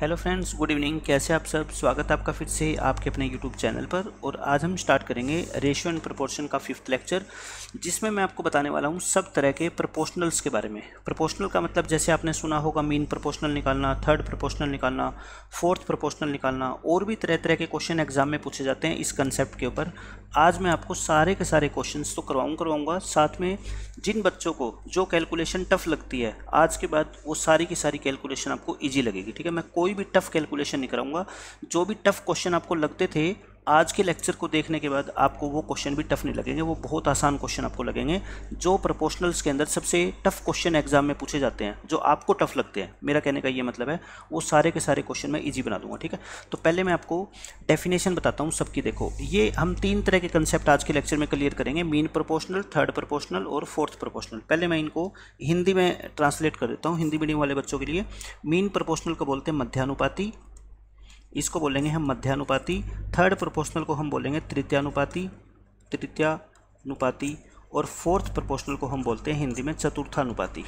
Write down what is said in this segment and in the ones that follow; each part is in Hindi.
हेलो फ्रेंड्स गुड इवनिंग कैसे आप सब स्वागत है आपका फिर से आपके अपने यूट्यूब चैनल पर और आज हम स्टार्ट करेंगे रेशियो एंड प्रोपोर्शन का फिफ्थ लेक्चर जिसमें मैं आपको बताने वाला हूँ सब तरह के प्रोपोर्शनल्स के बारे में प्रोपोर्शनल का मतलब जैसे आपने सुना होगा मीन प्रोपोर्शनल निकालना थर्ड प्रोपोर्शनल निकालना फोर्थ प्रोपोर्शनल निकालना और भी तरह तरह के क्वेश्चन एग्जाम में पूछे जाते हैं इस कंसेप्ट के ऊपर आज मैं आपको सारे के सारे क्वेश्चन तो करवाऊँ करवाऊँगा साथ में जिन बच्चों को जो कैलकुलेशन टफ लगती है आज के बाद वो सारी की सारी कैलकुलेशन आपको ईजी लगेगी ठीक है मैं कोई कोई भी टफ कैलकुलेशन नहीं कराऊंगा जो भी टफ क्वेश्चन आपको लगते थे आज के लेक्चर को देखने के बाद आपको वो क्वेश्चन भी टफ नहीं लगेंगे वो बहुत आसान क्वेश्चन आपको लगेंगे जो प्रोपोर्शनल्स के अंदर सबसे टफ क्वेश्चन एग्जाम में पूछे जाते हैं जो आपको टफ लगते हैं मेरा कहने का ये मतलब है वो सारे के सारे क्वेश्चन मैं ईजी बना दूंगा ठीक है तो पहले मैं आपको डेफिनेशन बताता हूँ सबकी देखो ये हम तीन तरह के कंसेप्ट आज के लेक्चर में क्लियर करेंगे मीन प्रोपोर्शनल थर्ड प्रोपोर्शनल और फोर्थ प्रोपोर्शनल पहले मैं इनको हिंदी में ट्रांसलेट कर देता हूँ हिंदी मीडियम वाले बच्चों के लिए मीन प्रोपोर्शनल को बोलते हैं मध्यानुपाती इसको बोलेंगे हम मध्यानुपाति थर्ड प्रोपोर्शनल को हम बोलेंगे तृतीयानुपाति तृतीयानुपाति और फोर्थ प्रोपोर्शनल को हम बोलते हैं हिंदी में चतुर्थानुपाति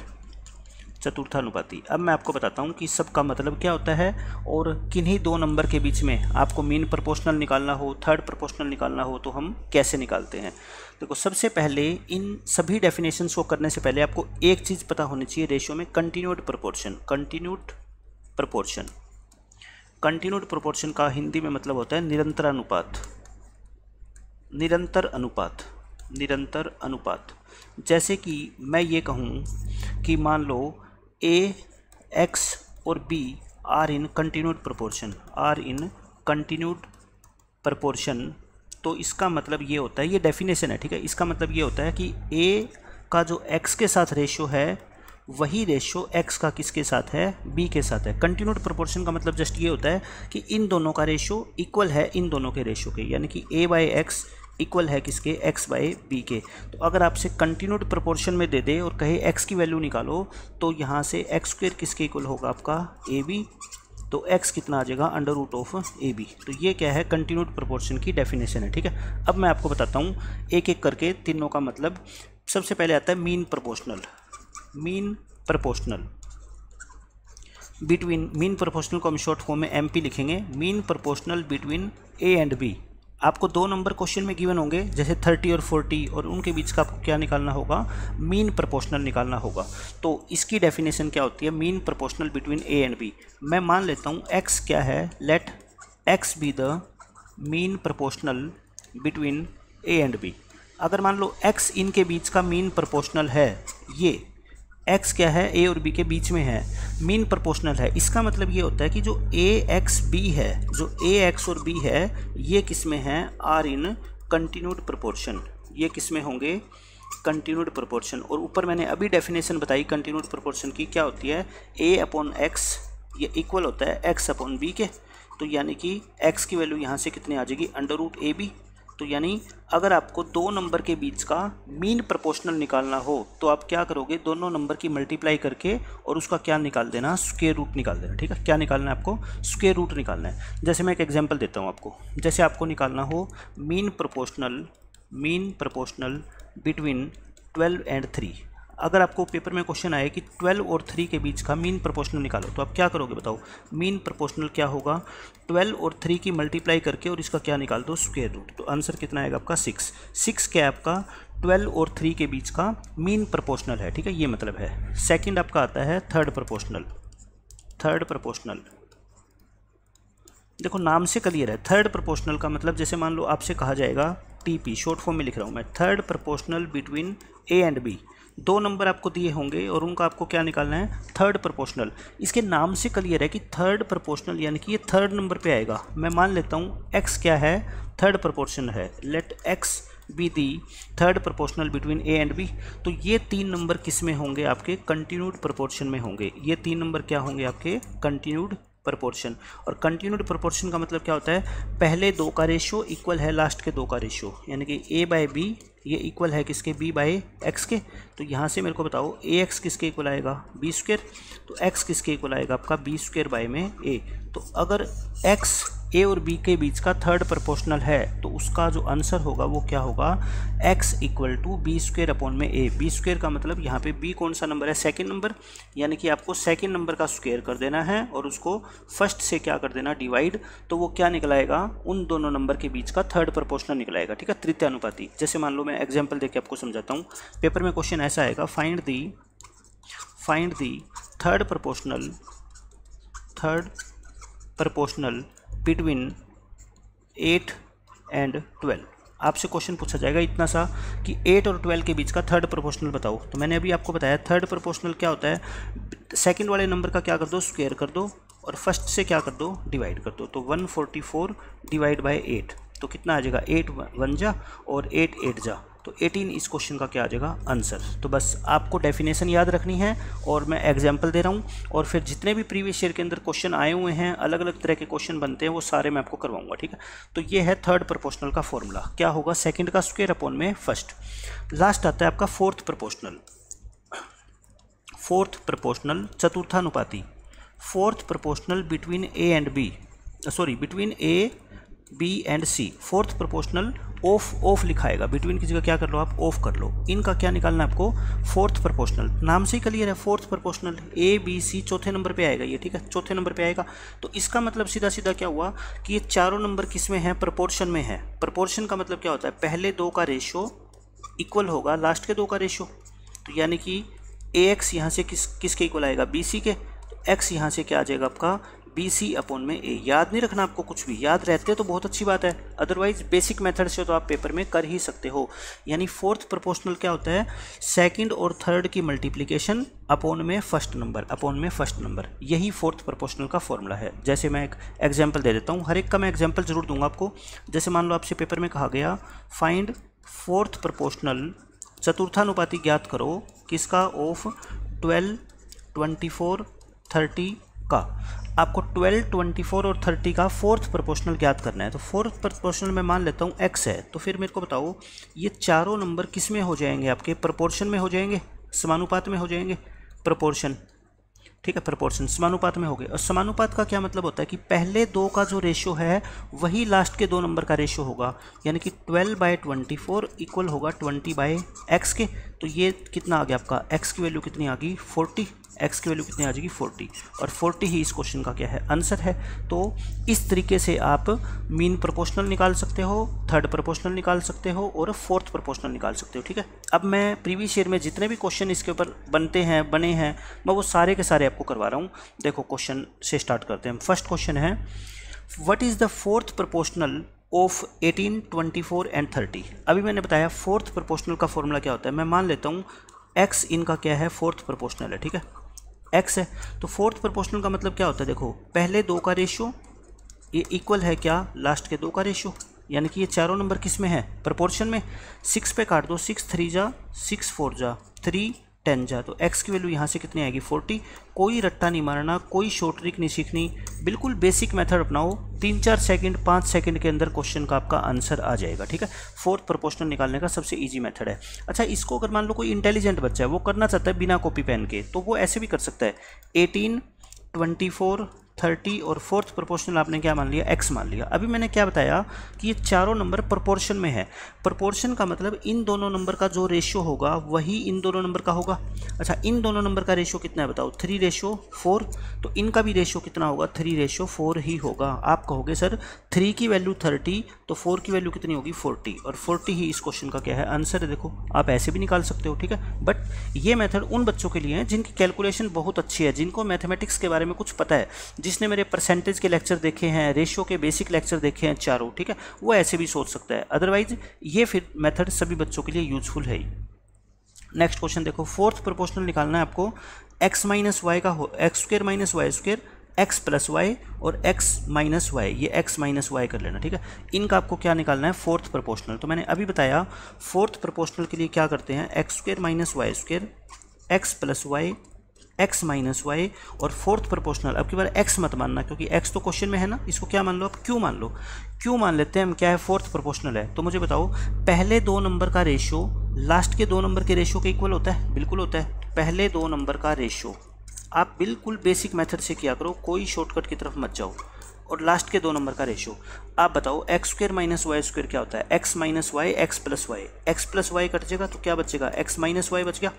चतुर्थानुपाति अब मैं आपको बताता हूँ कि सब का मतलब क्या होता है और किन्हीं दो नंबर के बीच में आपको मीन प्रोपोर्शनल निकालना हो थर्ड प्रोपोर्शनल निकालना हो तो हम कैसे निकालते हैं देखो सबसे पहले इन सभी डेफिनेशंस को करने से पहले आपको एक चीज़ पता होनी चाहिए रेशियो में continued proportion continued proportion continued proportion का हिंदी में मतलब होता है निरंतर अनुपात निरंतर अनुपात निरंतर अनुपात जैसे कि मैं ये कहूँ कि मान लो ए एक्स और B are in continued proportion are in continued proportion तो इसका मतलब ये होता है ये डेफिनेशन है ठीक है इसका मतलब ये होता है कि ए का जो एक्स के साथ रेशियो है वही रेशो एक्स का किसके साथ है बी के साथ है कंटिन्यूड प्रोपोर्शन का मतलब जस्ट ये होता है कि इन दोनों का रेशो इक्वल है इन दोनों के रेशो के यानी कि ए बाई एक्स इक्वल है किसके एक्स बाई बी के तो अगर आपसे कंटिन्यूड प्रोपोर्शन में दे दे और कहे एक्स की वैल्यू निकालो तो यहाँ से एक्स स्क्वेयर किसके इक्वल होगा आपका ए बी तो x कितना आ जाएगा under root of A B तो ये क्या है कंटिन्यूड प्रोपोर्शन की डेफिनेशन है ठीक है अब मैं आपको बताता हूँ एक एक करके तीनों का मतलब सबसे पहले आता है mean proportional mean proportional between mean proportional को हम शॉर्ट फॉर्म में एम पी लिखेंगे mean proportional between A and B आपको दो नंबर क्वेश्चन में गिवन होंगे जैसे थर्टी और फोर्टी और उनके बीच का आपको क्या निकालना होगा मीन प्रोपोर्शनल निकालना होगा तो इसकी डेफिनेशन क्या होती है mean proportional between A and B मैं मान लेता हूँ एक्स क्या है let X be the mean proportional between A and B अगर मान लो एक्स इनके बीच का मीन प्रोपोर्शनल है ये एक्स क्या है ए और बी के बीच में है मीन प्रोपोर्शनल है इसका मतलब ये होता है कि जो ए एक्स बी है जो ए एक्स और बी है ये किस में है आर इन कंटिन्यूड प्रपोर्शन ये किस में होंगे कंटिन्यूड प्रोपोर्शन और ऊपर मैंने अभी डेफिनेशन बताई कंटिन्यूड प्रोपोर्शन की क्या होती है ए अपॉन एक्स ये इक्वल होता है एक्स अपॉन बी के तो यानी कि एक्स की वैल्यू यहाँ से कितनी आ जाएगी अंडर रूट ए बी तो यानी अगर आपको दो नंबर के बीच का मीन प्रोपोर्शनल निकालना हो तो आप क्या करोगे दोनों नंबर की मल्टीप्लाई करके और उसका क्या निकाल देना स्क्वेयर रूट निकाल देना ठीक है क्या निकालना है आपको स्क्वेयर रूट निकालना है जैसे मैं एक एग्जांपल देता हूँ आपको जैसे आपको निकालना हो mean proportional mean proportional between twelve and three अगर आपको पेपर में क्वेश्चन आए कि 12 और 3 के बीच का मीन प्रोपोर्शनल निकालो तो आप क्या करोगे बताओ मीन प्रोपोर्शनल क्या होगा 12 और 3 की मल्टीप्लाई करके और इसका क्या निकाल दो स्क्वेयर रूट तो आंसर कितना आएगा आपका सिक्स सिक्स क्या आपका 12 और 3 के बीच का मीन प्रपोशनल है ठीक है ये मतलब है सेकेंड आपका आता है थर्ड प्रपोशनल थर्ड प्रपोशनल देखो नाम से क्लियर है थर्ड प्रपोशनल का मतलब जैसे मान लो आपसे कहा जाएगा टीपी शॉर्ट फॉर्म में लिख रहा हूँ मैं third proportional between A and B दो नंबर आपको दिए होंगे और उनका आपको क्या निकालना है थर्ड प्रपोर्शनल इसके नाम से क्लियर है कि थर्ड प्रपोर्शनल यानी कि ये थर्ड नंबर पे आएगा मैं मान लेता हूँ एक्स क्या है थर्ड प्रोपोर्शन है let X be the third proportional between A and B तो ये तीन नंबर किस में होंगे आपके कंटिन्यूड प्रपोर्शन में होंगे ये तीन नंबर क्या होंगे आपके कंटिन्यूड प्रपोर्शन और कंटिन्यूड प्रपोर्शन का मतलब क्या होता है पहले दो का रेशियो इक्वल है लास्ट के दो का रेशियो यानी कि ए बाई बी ये इक्वल है किसके बी बाई एक्स के तो यहाँ से मेरे को बताओ ए एक्स किसके इक्वल आएगा बी स्क्वेयर तो एक्स किसके इक्वल आएगा आपका बी स्क्वेयर बाई में ए तो अगर एक्स ए और बी के बीच का थर्ड प्रपोर्शनल है तो उसका जो आंसर होगा वो क्या होगा X equal to B square upon में ए बी स्क्वेयर का मतलब यहाँ पे बी कौन सा नंबर है सेकेंड नंबर यानी कि आपको सेकेंड नंबर का स्क्वेयर कर देना है और उसको फर्स्ट से क्या कर देना डिवाइड तो वो क्या निकलाएगा उन दोनों नंबर के बीच का थर्ड प्रपोर्शनल निकलाएगा ठीक है तृतीय अनुपाति जैसे मान लो मैं एग्जाम्पल देके आपको समझाता हूँ पेपर में क्वेश्चन ऐसा आएगा find the find the third proportional third proportional between eight and twelve आपसे क्वेश्चन पूछा जाएगा इतना सा कि एट और ट्वेल्व के बीच का थर्ड प्रोपोर्शनल बताओ तो मैंने अभी आपको बताया थर्ड प्रोपोर्शनल क्या होता है सेकेंड वाले नंबर का क्या कर दो स्क्वेयर कर दो और फर्स्ट से क्या कर दो डिवाइड कर दो तो 144 डिवाइड बाय 8 तो कितना आ जाएगा 8 वन जा और 8 एट जा तो 18 इस क्वेश्चन का क्या आ जाएगा आंसर तो बस आपको डेफिनेशन याद रखनी है और मैं एग्जाम्पल दे रहा हूँ और फिर जितने भी प्रीवियस ईयर के अंदर क्वेश्चन आए हुए हैं अलग अलग तरह के क्वेश्चन बनते हैं वो सारे मैं आपको करवाऊंगा ठीक है तो ये है थर्ड प्रपोशनल का फॉर्मूला क्या होगा सेकेंड का स्क्वेयर अपॉन में फर्स्ट लास्ट आता है आपका फोर्थ प्रपोशनल फोर्थ प्रपोशनल चतुर्थानुपाति fourth proportional between A and B sorry between A B and C fourth proportional of of लिखाएगा बिटवीन की जगह क्या कर लो आप ऑफ कर लो इनका क्या निकालना है आपको फोर्थ प्रोपोर्शनल नाम से ही क्लियर है fourth proportional A B C चौथे नंबर पे आएगा ये ठीक है चौथे नंबर पे आएगा तो इसका मतलब सीधा सीधा क्या हुआ कि ये चारों नंबर किस में है प्रपोर्शन में है प्रपोर्शन का मतलब क्या होता है पहले दो का रेशो इक्वल होगा लास्ट के दो का रेशो तो यानी कि ए एक्स यहाँ से किस किसके इक्वल आएगा बी सी के एक्स यहाँ से क्या आ जाएगा आपका बी सी अपोन में ए याद नहीं रखना आपको कुछ भी याद रहते तो बहुत अच्छी बात है अदरवाइज बेसिक मेथड से तो आप पेपर में कर ही सकते हो यानी फोर्थ प्रोपोर्शनल क्या होता है सेकंड और थर्ड की मल्टीप्लिकेशन अपोन में फर्स्ट नंबर अपोन में फर्स्ट नंबर यही फोर्थ प्रोपोर्शनल का फॉर्मूला है जैसे मैं एक एग्जाम्पल दे देता हूँ हर एक का मैं एग्जाम्पल जरूर दूंगा आपको जैसे मान लो आपसे पेपर में कहा गया फाइंड फोर्थ प्रोपोर्शनल चतुर्थानुपाति ज्ञात करो किसका of twelve twenty four thirty का आपको 12, 24 और 30 का फोर्थ प्रोपोर्शनल ज्ञात करना है तो फोर्थ प्रोपोर्शनल में मान लेता हूँ एक्स है तो फिर मेरे को बताओ ये चारों नंबर किस में हो जाएंगे आपके प्रपोर्शन में हो जाएंगे समानुपात में हो जाएंगे प्रपोर्शन ठीक है प्रपोर्शन समानुपात में हो गए और समानुपात का क्या मतलब होता है कि पहले दो का जो रेशियो है वही लास्ट के दो नंबर का रेशियो होगा यानी कि बाई ट्वेंटी फोर इक्वल होगा ट्वेंटी बाय एक्स के तो ये कितना आ गया आपका एक्स की वैल्यू कितनी आ गई फोर्टी एक्स की वैल्यू कितनी आ जाएगी फोर्टी और फोर्टी ही इस क्वेश्चन का क्या है आंसर है तो इस तरीके से आप मीन प्रोपोर्शनल निकाल सकते हो थर्ड प्रोपोर्शनल निकाल सकते हो और फोर्थ प्रोपोर्शनल निकाल सकते हो ठीक है अब मैं प्रीवियस ईयर में जितने भी क्वेश्चन इसके ऊपर बनते हैं बने हैं मैं वो सारे के सारे आपको करवा रहा हूँ देखो क्वेश्चन से स्टार्ट करते हैं फर्स्ट क्वेश्चन है what is the fourth proportional of 18, 24 and 30 अभी मैंने बताया फोर्थ प्रोपोर्शनल का फॉर्मूला क्या होता है मैं मान लेता हूँ एक्स इनका क्या है फोर्थ प्रोपोर्शनल है ठीक है एक्स है तो फोर्थ प्रोपोर्शनल का मतलब क्या होता है देखो पहले दो का रेशियो ये इक्वल है क्या लास्ट के दो का रेशियो यानी कि ये चारों नंबर किस में है प्रपोर्शन में सिक्स पे काट दो सिक्स थ्री जा सिक्स फोर जा थ्री टेन जा तो एक्स की वैल्यू यहाँ से कितनी आएगी फोर्टी कोई रट्टा नहीं मारना कोई शॉर्ट ट्रिक नहीं सीखनी बिल्कुल बेसिक मेथड अपनाओ तीन चार सेकंड पाँच सेकंड के अंदर क्वेश्चन का आपका आंसर आ जाएगा ठीक है फोर्थ प्रोपोर्शनल निकालने का सबसे ईजी मेथड है अच्छा इसको अगर मान लो कोई इंटेलिजेंट बच्चा है वो करना चाहता है बिना कॉपी पेन के तो वो ऐसे भी कर सकता है एटीन ट्वेंटी फोर थर्टी और फोर्थ प्रोपोर्शनल आपने क्या मान लिया एक्स मान लिया अभी मैंने क्या बताया कि ये चारों नंबर प्रोपोर्शन में है प्रोपोर्शन का मतलब इन दोनों नंबर का जो रेशियो होगा वही इन दोनों नंबर का होगा अच्छा इन दोनों नंबर का रेशियो कितना है बताओ थ्री रेशियो फोर तो इनका भी रेशियो कितना होगा थ्री रेशियो फोर ही होगा आप कहोगे सर थ्री की वैल्यू थर्टी तो फोर की वैल्यू कितनी होगी फोर्टी और फोर्टी ही इस क्वेश्चन का क्या है आंसर है देखो आप ऐसे भी निकाल सकते हो ठीक है बट ये मेथड उन बच्चों के लिए हैं जिनकी कैलकुलेशन बहुत अच्छी है जिनको मैथमेटिक्स के बारे में कुछ पता है जिसने मेरे परसेंटेज के लेक्चर देखे हैं रेशियो के बेसिक लेक्चर देखे हैं चारों ठीक है वो ऐसे भी सोच सकता है अदरवाइज ये फिर मेथड सभी बच्चों के लिए यूजफुल है ही नेक्स्ट क्वेश्चन देखो फोर्थ प्रोपोर्शनल निकालना है आपको एक्स माइनस वाई का हो X square minus Y square X plus Y और एक्स माइनस वाई ये एक्स माइनस वाई कर लेना ठीक है इनका आपको क्या निकालना है फोर्थ प्रोपोर्शनल तो मैंने अभी बताया फोर्थ प्रोपोर्शनल के लिए क्या करते हैं X square minus Y square X plus Y X minus Y और फोर्थ प्रोपोर्शनल अब की बार एक्स मत मानना क्योंकि एक्स तो क्वेश्चन में है ना इसको क्या मान लो आप क्यों मान लो क्यों मान लेते हैं हम क्या है फोर्थ प्रोपोर्शनल है तो मुझे बताओ पहले दो नंबर का रेशो लास्ट के दो नंबर के रेशो के इक्वल होता है बिल्कुल होता है पहले दो नंबर का रेशो आप बिल्कुल बेसिक मेथड से किया करो कोई शॉर्टकट की तरफ मत जाओ और लास्ट के दो नंबर का रेशो आप बताओ X square minus Y square क्या होता है X minus Y X plus Y X plus Y cut जाएगा तो क्या बचेगा एक्स माइनस वाई बच गया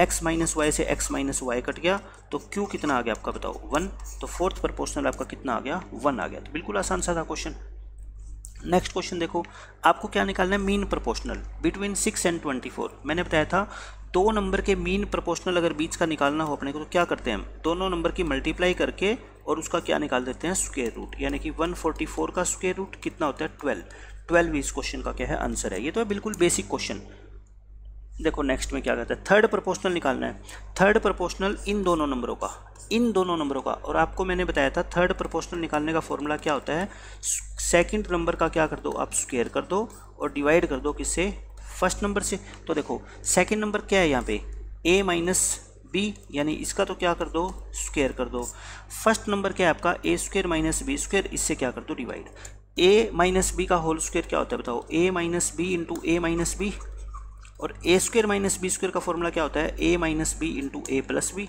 एक्स माइनस वाई से एक्स माइनस वाई कट गया तो क्यू कितना आ गया आपका बताओ वन तो फोर्थ प्रपोर्सनल आपका कितना आ गया वन आ गया तो बिल्कुल आसान सा था क्वेश्चन नेक्स्ट क्वेश्चन देखो आपको क्या निकालना है mean proportional between six and twenty four मैंने बताया था दो नंबर के मीन प्रपोर्शनल अगर बीच का निकालना हो अपने को तो क्या करते हैं हम दोनों नंबर की मल्टीप्लाई करके और उसका क्या निकाल देते हैं स्क्वेयर रूट यानी कि 144 का स्क्वेयर रूट कितना होता है 12 12 इस क्वेश्चन का क्या है आंसर है ये तो है बिल्कुल बेसिक क्वेश्चन देखो नेक्स्ट में क्या कहता है थर्ड प्रोपोर्शनल निकालना है थर्ड प्रोपोर्शनल इन दोनों नंबरों का इन दोनों नंबरों का और आपको मैंने बताया था थर्ड प्रोपोर्शनल निकालने का फॉर्मूला क्या होता है सेकंड नंबर का क्या कर दो आप स्क्वेयर कर दो और डिवाइड कर दो किससे फर्स्ट नंबर से तो देखो सेकेंड नंबर क्या है यहाँ पे ए माइनस बी यानी इसका तो क्या कर दो स्क्वेयर कर दो फर्स्ट नंबर क्या है आपका A square minus B square इससे क्या कर दो डिवाइड ए माइनस बी का होल स्क्वेयर क्या होता है बताओ A minus B into A minus B और A square minus B square का फॉर्मूला क्या होता है A minus B into A plus B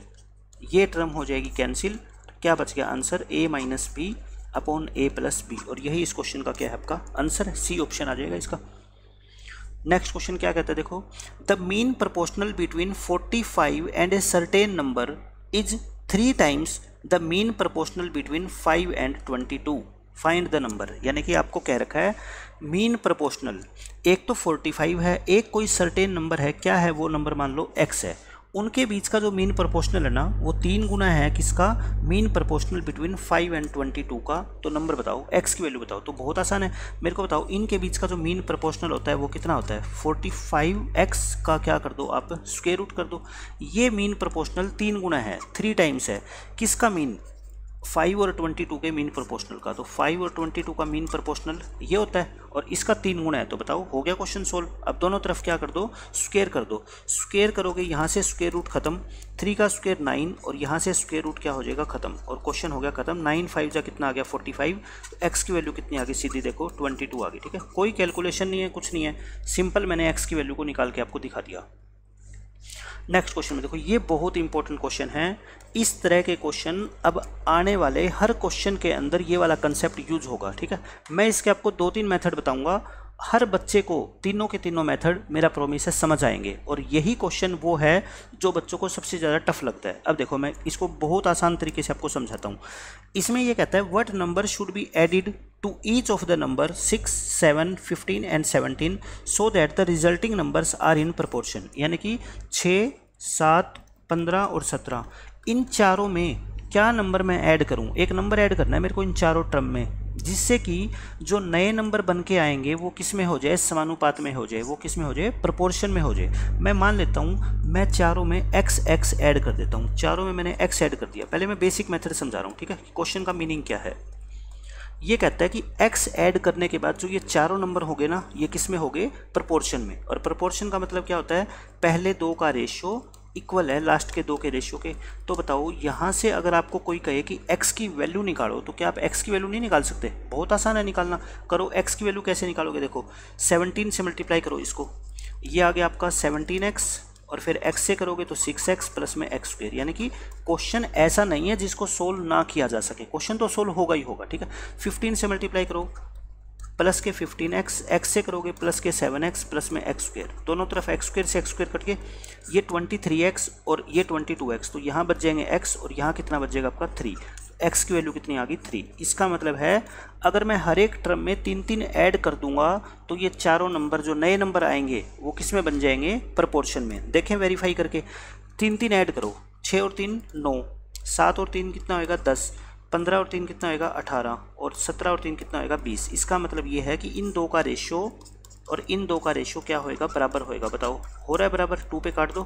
ये टर्म हो जाएगी कैंसिल क्या बच गया answer A minus B upon A plus B और यही इस क्वेश्चन का क्या है आपका आंसर है सी ऑप्शन आ जाएगा इसका नेक्स्ट क्वेश्चन क्या कहता है देखो the mean proportional between forty five and a certain number is three times the mean proportional between five and twenty two find the number यानी कि आपको कह रखा है मीन प्रोपोर्शनल एक तो 45 है एक कोई सर्टेन नंबर है क्या है वो नंबर मान लो एक्स है उनके बीच का जो मीन प्रोपोर्शनल है ना वो तीन गुना है किसका mean proportional between five and twenty two का तो नंबर बताओ एक्स की वैल्यू बताओ तो बहुत आसान है मेरे को बताओ इनके बीच का जो मीन प्रोपोर्शनल होता है वो कितना होता है फोर्टी फाइव एक्स का क्या कर दो आप स्क्वेयर रूट कर दो ये मीन प्रोपोर्शनल तीन गुना है थ्री टाइम्स है किसका मीन फाइव और ट्वेंटी टू के मीन प्रोपोर्शनल का तो फाइव और ट्वेंटी टू का मीन प्रोपोर्शनल ये होता है और इसका तीन गुना है तो बताओ हो गया क्वेश्चन सोल्व अब दोनों तरफ क्या कर दो स्क्वेयर कर दो स्क्वेयर करोगे यहाँ से स्क्वेयर रूट खत्म थ्री का स्क्वेयर नाइन और यहाँ से स्क्वेयर रूट क्या हो जाएगा खत्म और क्वेश्चन हो गया खत्म नाइन फाइव जा कितना आ गया फोर्टी फाइव तो एक्स की वैल्यू कितनी आ गई सीधी देखो ट्वेंटी टू आ गई ठीक है कोई कैलकुलेशन नहीं है कुछ नहीं है सिंपल मैंने एक्स की वैल्यू को निकाल के आपको दिखा दिया नेक्स्ट क्वेश्चन में देखो ये बहुत इंपॉर्टेंट क्वेश्चन है इस तरह के क्वेश्चन अब आने वाले हर क्वेश्चन के अंदर ये वाला कंसेप्ट यूज होगा ठीक है मैं इसके आपको दो तीन मेथड बताऊंगा हर बच्चे को तीनों के तीनों मेथड मेरा प्रोमिस है समझ आएंगे और यही क्वेश्चन वो है जो बच्चों को सबसे ज़्यादा टफ लगता है अब देखो मैं इसको बहुत आसान तरीके से आपको समझाता हूँ इसमें यह कहता है what number should be added to each of the number six seven fifteen and seventeen so that the resulting numbers are in proportion यानी कि छः सात पंद्रह और सत्रह इन चारों में क्या नंबर मैं ऐड करूं एक नंबर ऐड करना है मेरे को इन चारों टर्म में जिससे कि जो नए नंबर बन के आएंगे वो किस में हो जाए समानुपात में हो जाए वो किस में हो जाए प्रपोर्शन में हो जाए मैं मान लेता हूँ मैं चारों में एक्स एक्स ऐड कर देता हूँ चारों में मैंने एक्स ऐड कर दिया पहले मैं बेसिक मेथड समझा रहा हूँ ठीक है क्वेश्चन का मीनिंग क्या है ये कहता है कि x ऐड करने के बाद जो ये चारों नंबर हो गए ना ये किस में हो गए प्रपोर्शन में और प्रपोर्शन का मतलब क्या होता है पहले दो का रेशो इक्वल है लास्ट के दो के रेशियो के तो बताओ यहाँ से अगर आपको कोई कहे कि एक्स की वैल्यू निकालो तो क्या आप एक्स की वैल्यू नहीं निकाल सकते बहुत आसान है निकालना करो एक्स की वैल्यू कैसे निकालोगे देखो सेवनटीन से मल्टीप्लाई करो इसको ये आ गया आपका सेवनटीन एक्स और फिर x से करोगे तो 6x एक्स प्लस में एक्स स्क्र यानी कि क्वेश्चन ऐसा नहीं है जिसको सोल्व ना किया जा सके क्वेश्चन तो सोल्व होगा ही होगा ठीक है फिफ्टीन से मल्टीप्लाई करो प्लस के फिफ्टीन एक्स एक्स से करोगे प्लस के सेवन एक्स प्लस में एक्स स्क्वेयर दोनों तरफ एक्स स्क्वेयर से एक्स स्क्वेयर कट के ये ट्वेंटी थ्री एक्स और ये ट्वेंटी टू एक्स तो यहाँ बच जाएंगे एक्स और यहाँ कितना बच जाएगा आपका थ्री एक्स की वैल्यू कितनी आ गई थ्री इसका मतलब है अगर मैं हर एक ट्रम में तीन तीन ऐड कर दूंगा तो ये चारों नंबर जो नए नंबर आएंगे वो किस में बन जाएंगे प्रपोर्शन में देखें वेरीफाई करके तीन तीन ऐड करो छः और तीन नौ सात और तीन कितना होएगा दस पंद्रह और तीन कितना होएगा अठारह और सत्रह और तीन कितना होएगा बीस इसका मतलब ये है कि इन दो का रेशो और इन दो का रेशो क्या होएगा बराबर होएगा बताओ हो रहा है बराबर टू पे काट दो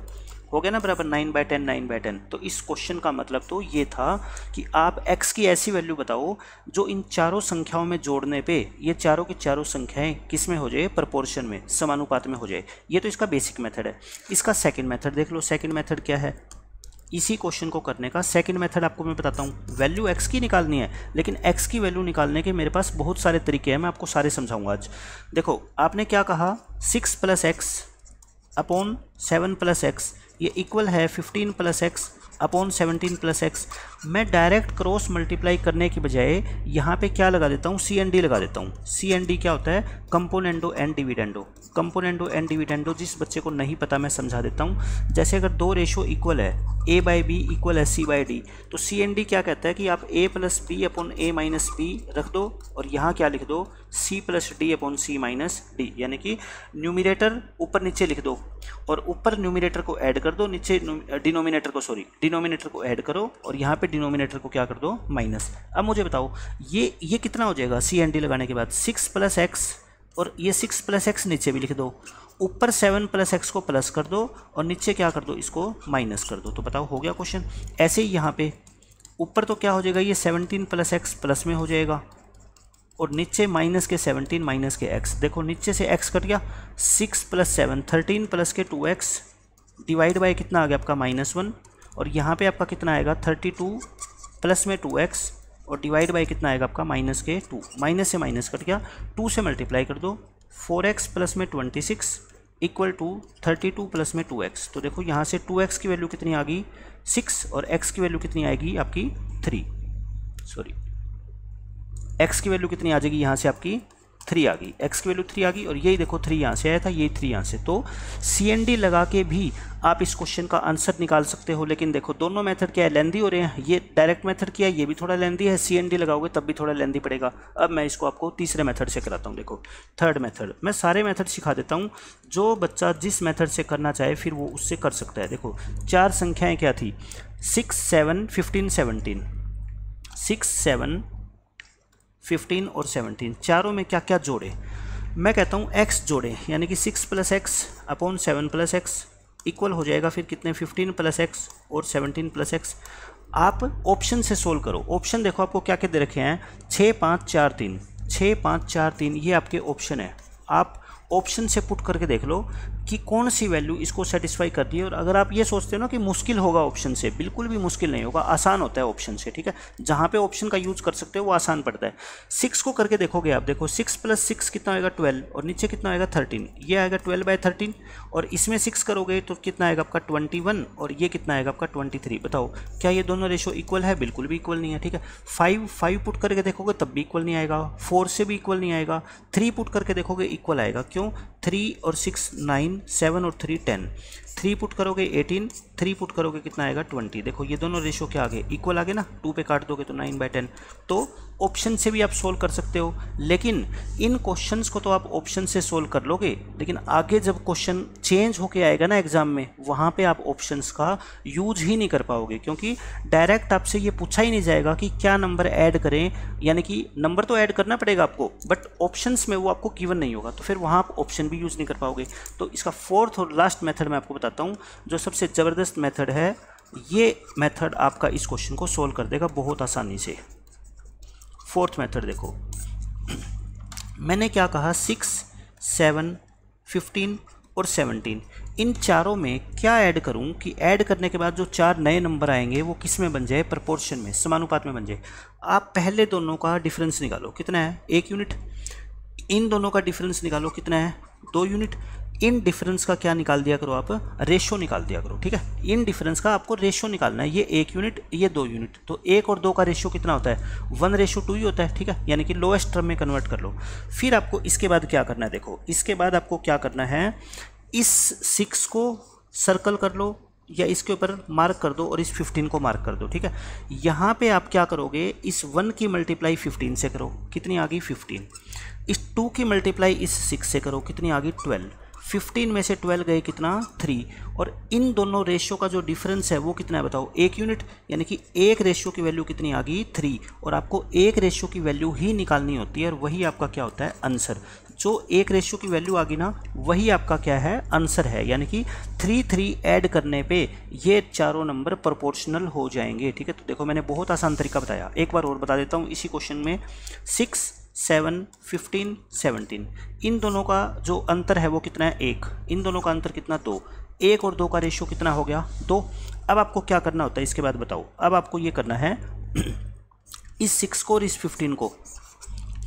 हो गया ना बराबर nine by ten nine by ten तो इस क्वेश्चन का मतलब तो ये था कि आप एक्स की ऐसी वैल्यू बताओ जो इन चारों संख्याओं में जोड़ने पे ये चारों की चारों संख्याएं किस में हो जाए प्रपोर्शन में समानुपात में हो जाए ये तो इसका बेसिक मेथड है इसका सेकेंड मैथड देख लो सेकेंड मैथड क्या है इसी क्वेश्चन को करने का सेकंड मेथड आपको मैं बताता हूँ वैल्यू एक्स की निकालनी है लेकिन एक्स की वैल्यू निकालने के मेरे पास बहुत सारे तरीके हैं मैं आपको सारे समझाऊंगा आज देखो आपने क्या कहा six plus x upon seven plus x ये इक्वल है fifteen plus x upon seventeen plus x मैं डायरेक्ट क्रॉस मल्टीप्लाई करने के बजाय यहाँ पे क्या लगा देता हूँ सी एन डी लगा देता हूँ सी एन डी क्या होता है componendo and dividendo componendo and dividendo जिस बच्चे को नहीं पता मैं समझा देता हूँ जैसे अगर दो रेशो इक्वल है ए बाई बी इक्वल है सी बाई डी तो सी एन डी क्या कहता है कि आप A plus B upon A minus B रख दो और यहाँ क्या लिख दो C plus D upon C minus D यानी कि न्यूमिनेटर ऊपर नीचे लिख दो और ऊपर न्यूमिनेटर को ऐड कर दो नीचे डिनोमिनेटर को सॉरी डिनोमिनेटर को ऐड करो और यहाँ पे पे डिनोमिनेटर को क्या कर दो माइनस अब मुझे बताओ ये ये कितना हो जाएगा सी एन डी लगाने के बाद सिक्स प्लस एक्स और ये सिक्स प्लस एक्स नीचे भी लिख दो ऊपर सेवन प्लस एक्स को प्लस कर दो और नीचे क्या कर दो इसको माइनस कर दो तो बताओ हो गया क्वेश्चन ऐसे ही यहाँ पे ऊपर तो क्या हो जाएगा ये सेवनटीन प्लस एक्स प्लस में हो जाएगा और नीचे माइनस के सेवनटीन माइनस के एक्स देखो नीचे से एक्स कट गया six plus seven thirteen plus के टू एक्स डिवाइड बाई कितना आ गया आपका माइनस वन और यहाँ पे आपका कितना आएगा थर्टी टू प्लस में टू एक्स और डिवाइड बाई कितना आएगा आपका माइनस के टू माइनस से माइनस कट गया टू से मल्टीप्लाई कर दो फोर एक्स प्लस में twenty six equal to thirty two plus में टू एक्स तो देखो यहाँ से टू एक्स की वैल्यू कितनी आ गई सिक्स और एक्स की वैल्यू कितनी आएगी आपकी थ्री सॉरी एक्स की वैल्यू कितनी आ जाएगी यहाँ से आपकी थ्री आ गई एक्स की वैल्यू थ्री आ गई और यही देखो थ्री यहाँ से आया था ये थ्री यहाँ से तो सी लगा के भी आप इस क्वेश्चन का आंसर निकाल सकते हो लेकिन देखो दोनों मेथड क्या है लेंदी हो रहे हैं ये डायरेक्ट मेथड क्या है ये भी थोड़ा लेंदी है सी लगाओगे तब भी थोड़ा लेंदी पड़ेगा अब मैं इसको आपको तीसरे मेथड से कराता हूँ देखो थर्ड मेथड मैं सारे मेथड सिखा देता हूँ जो बच्चा जिस मेथड से करना चाहे फिर वो उससे कर सकता है देखो चार संख्याएँ क्या थी six seven fifteen seventeen six seven fifteen और सेवनटीन चारों में क्या क्या जोड़े मैं कहता हूँ एक्स जोड़े यानी कि six plus x upon seven plus x equal हो जाएगा फिर कितने फिफ्टीन प्लस एक्स और सेवनटीन प्लस एक्स आप ऑप्शन से सोल्व करो ऑप्शन देखो आपको क्या क्या दे रखे हैं छः पाँच चार तीन छः पाँच चार तीन ये आपके ऑप्शन है आप ऑप्शन से पुट करके देख लो कि कौन सी वैल्यू इसको सेटिस्फाई करती है और अगर आप ये सोचते हो ना कि मुश्किल होगा ऑप्शन से बिल्कुल भी मुश्किल नहीं होगा आसान होता है ऑप्शन से ठीक है जहाँ पे ऑप्शन का यूज़ कर सकते हो वो आसान पड़ता है सिक्स को करके देखोगे आप देखो सिक्स प्लस सिक्स कितना आएगा ट्वेल्व और नीचे कितना आएगा थर्टीन ये आएगा ट्वेल्व बाय थर्टीन और इसमें सिक्स करोगे तो कितना आएगा आपका ट्वेंटी वन और ये कितना आएगा आपका ट्वेंटी थ्री बताओ क्या ये दोनों रेशो इक्वल है बिल्कुल भी इक्वल नहीं है ठीक है फाइव फाइव पुट करके देखोगे तब भी इक्वल नहीं आएगा फोर से भी इक्वल नहीं आएगा थ्री पुट करके देखोगे इक्वल आएगा क्यों थ्री और six nine 7 or 3 10 three put करोगे एटीन थ्री पुट करोगे कितना आएगा ट्वेंटी देखो ये दोनों रेशो क्या आ गए इक्वल आ गए ना टू पे काट दोगे तो नाइन बाई टेन तो ऑप्शन से भी आप सोल्व कर सकते हो लेकिन इन क्वेश्चन को तो आप ऑप्शन से सोल्व कर लोगे लेकिन आगे जब क्वेश्चन चेंज होके आएगा ना एग्जाम में वहाँ पे आप ऑप्शन का यूज ही नहीं कर पाओगे क्योंकि डायरेक्ट आपसे ये पूछा ही नहीं जाएगा कि क्या नंबर ऐड करें यानी कि नंबर तो ऐड करना पड़ेगा आपको बट ऑप्शन में वो आपको गिवन नहीं होगा तो फिर वहाँ आप ऑप्शन भी यूज़ नहीं कर पाओगे तो इसका फोर्थ और लास्ट मेथड मैं आपको बता बताता हूँ जो सबसे ज़बरदस्त मेथड है ये मेथड आपका इस क्वेश्चन को सोल्व कर देगा बहुत आसानी से फोर्थ मेथड देखो मैंने क्या कहा सिक्स सेवन फिफ्टीन और सेवनटीन इन चारों में क्या ऐड करूं कि ऐड करने के बाद जो चार नए नंबर आएंगे वो किस में बन जाए प्रपोर्शन में समानुपात में बन जाए आप पहले दोनों का डिफरेंस निकालो कितना है एक यूनिट इन दोनों का डिफरेंस निकालो कितना है दो यूनिट इन डिफरेंस का क्या निकाल दिया करो आप रेशो निकाल दिया करो ठीक है इन डिफरेंस का आपको रेशो निकालना है ये एक यूनिट ये दो यूनिट तो एक और दो का रेशो कितना होता है वन रेशो टू ही होता है ठीक है यानी कि लोएस्ट टर्म में कन्वर्ट कर लो फिर आपको इसके बाद क्या करना है देखो इसके बाद आपको क्या करना है इस सिक्स को सर्कल कर लो या इसके ऊपर मार्क कर दो और इस फिफ्टीन को मार्क कर दो ठीक है यहाँ पर आप क्या करोगे इस वन की मल्टीप्लाई फिफ्टीन से करो कितनी आ गई फिफ्टीन इस टू की मल्टीप्लाई इस सिक्स से करो कितनी आ गई ट्वेल्व 15 में से 12 गए कितना 3 और इन दोनों रेशियो का जो डिफरेंस है वो कितना है बताओ एक यूनिट यानी कि एक रेशियो की वैल्यू कितनी आ गई थ्री और आपको एक रेशियो की वैल्यू ही निकालनी होती है और वही आपका क्या होता है आंसर जो एक रेशियो की वैल्यू आ गई ना वही आपका क्या है आंसर है यानी कि थ्री थ्री ऐड करने पे ये चारों नंबर प्रोपोर्शनल हो जाएंगे ठीक है तो देखो मैंने बहुत आसान तरीका बताया एक बार और बता देता हूँ इसी क्वेश्चन में सिक्स सेवन फिफ्टीन सेवनटीन इन दोनों का जो अंतर है वो कितना है एक इन दोनों का अंतर कितना दो एक और दो का रेशियो कितना हो गया दो अब आपको क्या करना होता है इसके बाद बताओ अब आपको ये करना है इस सिक्स को और इस फिफ्टीन को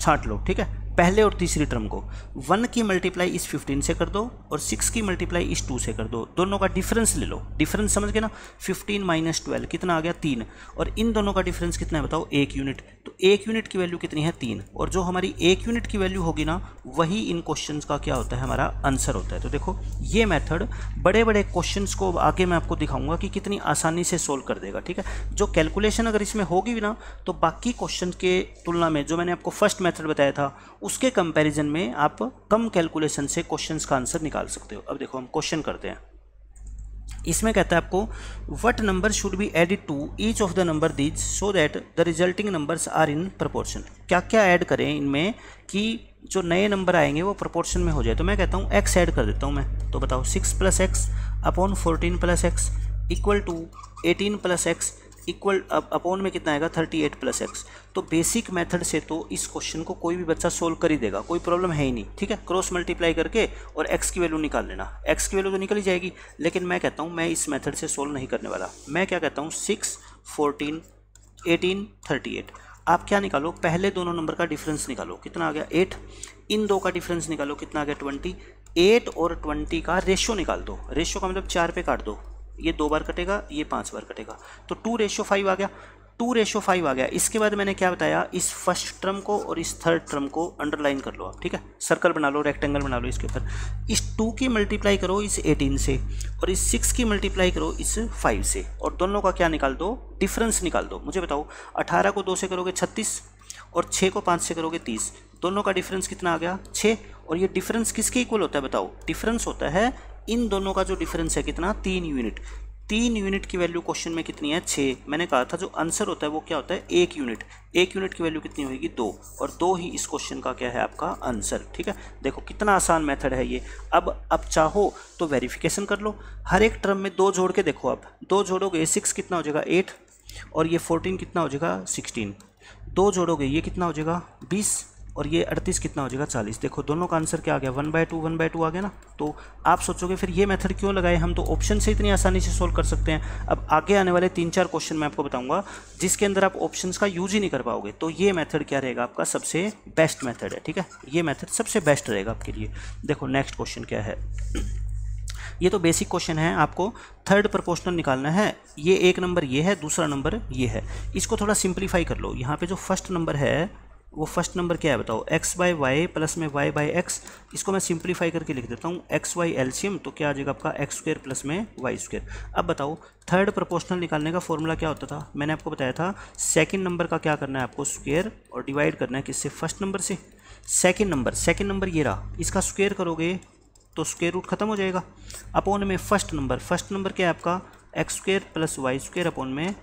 छाँट लो ठीक है पहले और तीसरी टर्म को वन की मल्टीप्लाई इस फिफ्टीन से कर दो और सिक्स की मल्टीप्लाई इस टू से कर दो दोनों का डिफरेंस ले लो डिफरेंस समझ गए ना फिफ्टीन माइनस ट्वेल्व कितना आ गया तीन और इन दोनों का डिफरेंस कितना है बताओ एक यूनिट तो एक यूनिट की वैल्यू कितनी है तीन और जो हमारी एक यूनिट की वैल्यू होगी ना वही इन क्वेश्चन का क्या होता है हमारा आंसर होता है तो देखो ये मैथड बड़े बड़े क्वेश्चन को आगे मैं आपको दिखाऊंगा कि कितनी आसानी से सोल्व कर देगा ठीक है जो कैलकुलेशन अगर इसमें होगी ना तो बाकी क्वेश्चन के तुलना में जो मैंने आपको फर्स्ट मैथड बताया था उसके कंपैरिजन में आप कम कैलकुलेशन से क्वेश्चंस का आंसर निकाल सकते हो अब देखो हम क्वेश्चन करते हैं इसमें कहता है आपको what number should be added to each of the number these so that the resulting numbers are in proportion क्या क्या ऐड करें इनमें कि जो नए नंबर आएंगे वो प्रपोर्शन में हो जाए तो मैं कहता हूँ एक्स ऐड कर देता हूँ मैं तो बताओ six plus x upon fourteen plus x equal to eighteen plus x equal upon में कितना आएगा 38 प्लस एक्स तो बेसिक मेथड से तो इस क्वेश्चन को कोई भी बच्चा सोल्व कर ही देगा कोई प्रॉब्लम है ही नहीं ठीक है क्रॉस मल्टीप्लाई करके और एक्स की वैल्यू निकाल लेना एक्स की वैल्यू तो निकल ही जाएगी लेकिन मैं कहता हूँ मैं इस मैथड से सोल्व नहीं करने वाला मैं क्या कहता हूँ six fourteen eighteen thirty eight आप क्या निकालो पहले दोनों नंबर का डिफरेंस निकालो कितना आ गया एट इन दो का डिफरेंस निकालो कितना आ गया ट्वेंटी एट और ट्वेंटी का रेशियो निकाल दो रेशियो का मतलब चार पे काट दो ये दो बार कटेगा ये पाँच बार कटेगा तो टू रेशो फाइव आ गया टू रेशो फाइव आ गया इसके बाद मैंने क्या बताया इस फर्स्ट टर्म को और इस थर्ड टर्म को अंडरलाइन कर लो आप ठीक है सर्कल बना लो रेक्टेंगल बना लो इसके ऊपर इस टू की मल्टीप्लाई करो इस एटीन से और इस सिक्स की मल्टीप्लाई करो इस फाइव से और दोनों का क्या निकाल दो डिफरेंस निकाल दो मुझे बताओ अठारह को दो से करोगे छत्तीस और छः को पाँच से करोगे तीस दोनों का डिफरेंस कितना आ गया छः और ये डिफरेंस किसके इक्वल होता है बताओ डिफरेंस होता है इन दोनों का जो डिफरेंस है कितना तीन यूनिट तीन यूनिट की वैल्यू क्वेश्चन में कितनी है छः मैंने कहा था जो आंसर होता है वो क्या होता है एक यूनिट एक यूनिट की वैल्यू कितनी होगी दो और दो ही इस क्वेश्चन का क्या है आपका आंसर ठीक है देखो कितना आसान मेथड है ये अब अब चाहो तो वेरिफिकेशन कर लो हर एक टर्म में दो जोड़ के देखो आप दो जोड़ोगे सिक्स कितना हो जाएगा एट और ये फोर्टीन कितना हो जाएगा सिक्सटीन दो जोड़ोगे ये कितना हो जाएगा बीस और ये अड़तीस कितना हो जाएगा चालीस देखो दोनों का आंसर क्या आ गया one by two one by two आ गया ना तो आप सोचोगे फिर ये मेथड क्यों लगाए हम तो ऑप्शन से इतनी आसानी से सोल्व कर सकते हैं अब आगे आने वाले तीन चार क्वेश्चन मैं आपको बताऊंगा जिसके अंदर आप ऑप्शन का यूज ही नहीं कर पाओगे तो ये मैथड क्या रहेगा आपका सबसे बेस्ट मैथड है ठीक है ये मैथड सबसे बेस्ट रहेगा आपके लिए देखो नेक्स्ट क्वेश्चन क्या है ये तो बेसिक क्वेश्चन है आपको थर्ड प्रपोर्शनल निकालना है ये एक नंबर ये है दूसरा नंबर ये है इसको थोड़ा सिंप्लीफाई कर लो यहाँ पे जो फर्स्ट नंबर है वो फर्स्ट नंबर क्या है बताओ एक्स बाई वाई प्लस में वाई बाई एक्स इसको मैं सिंप्लीफाई करके लिख देता हूँ एक्स वाई एल्शियम तो क्या आ जाएगा आपका एक्स स्क्वेयर प्लस में वाई स्क्वेयर अब बताओ थर्ड प्रोपोर्शनल निकालने का फॉर्मूला क्या होता था मैंने आपको बताया था सेकेंड नंबर का क्या करना है आपको स्क्वेयर और डिवाइड करना है किससे फर्स्ट नंबर से सेकेंड नंबर सेकेंड नंबर ये रहा इसका स्क्वेयर करोगे तो स्क्वेयर रूट खत्म हो जाएगा अपोन में फर्स्ट नंबर फर्स्ट नंबर क्या है आपका x square plus y square upon में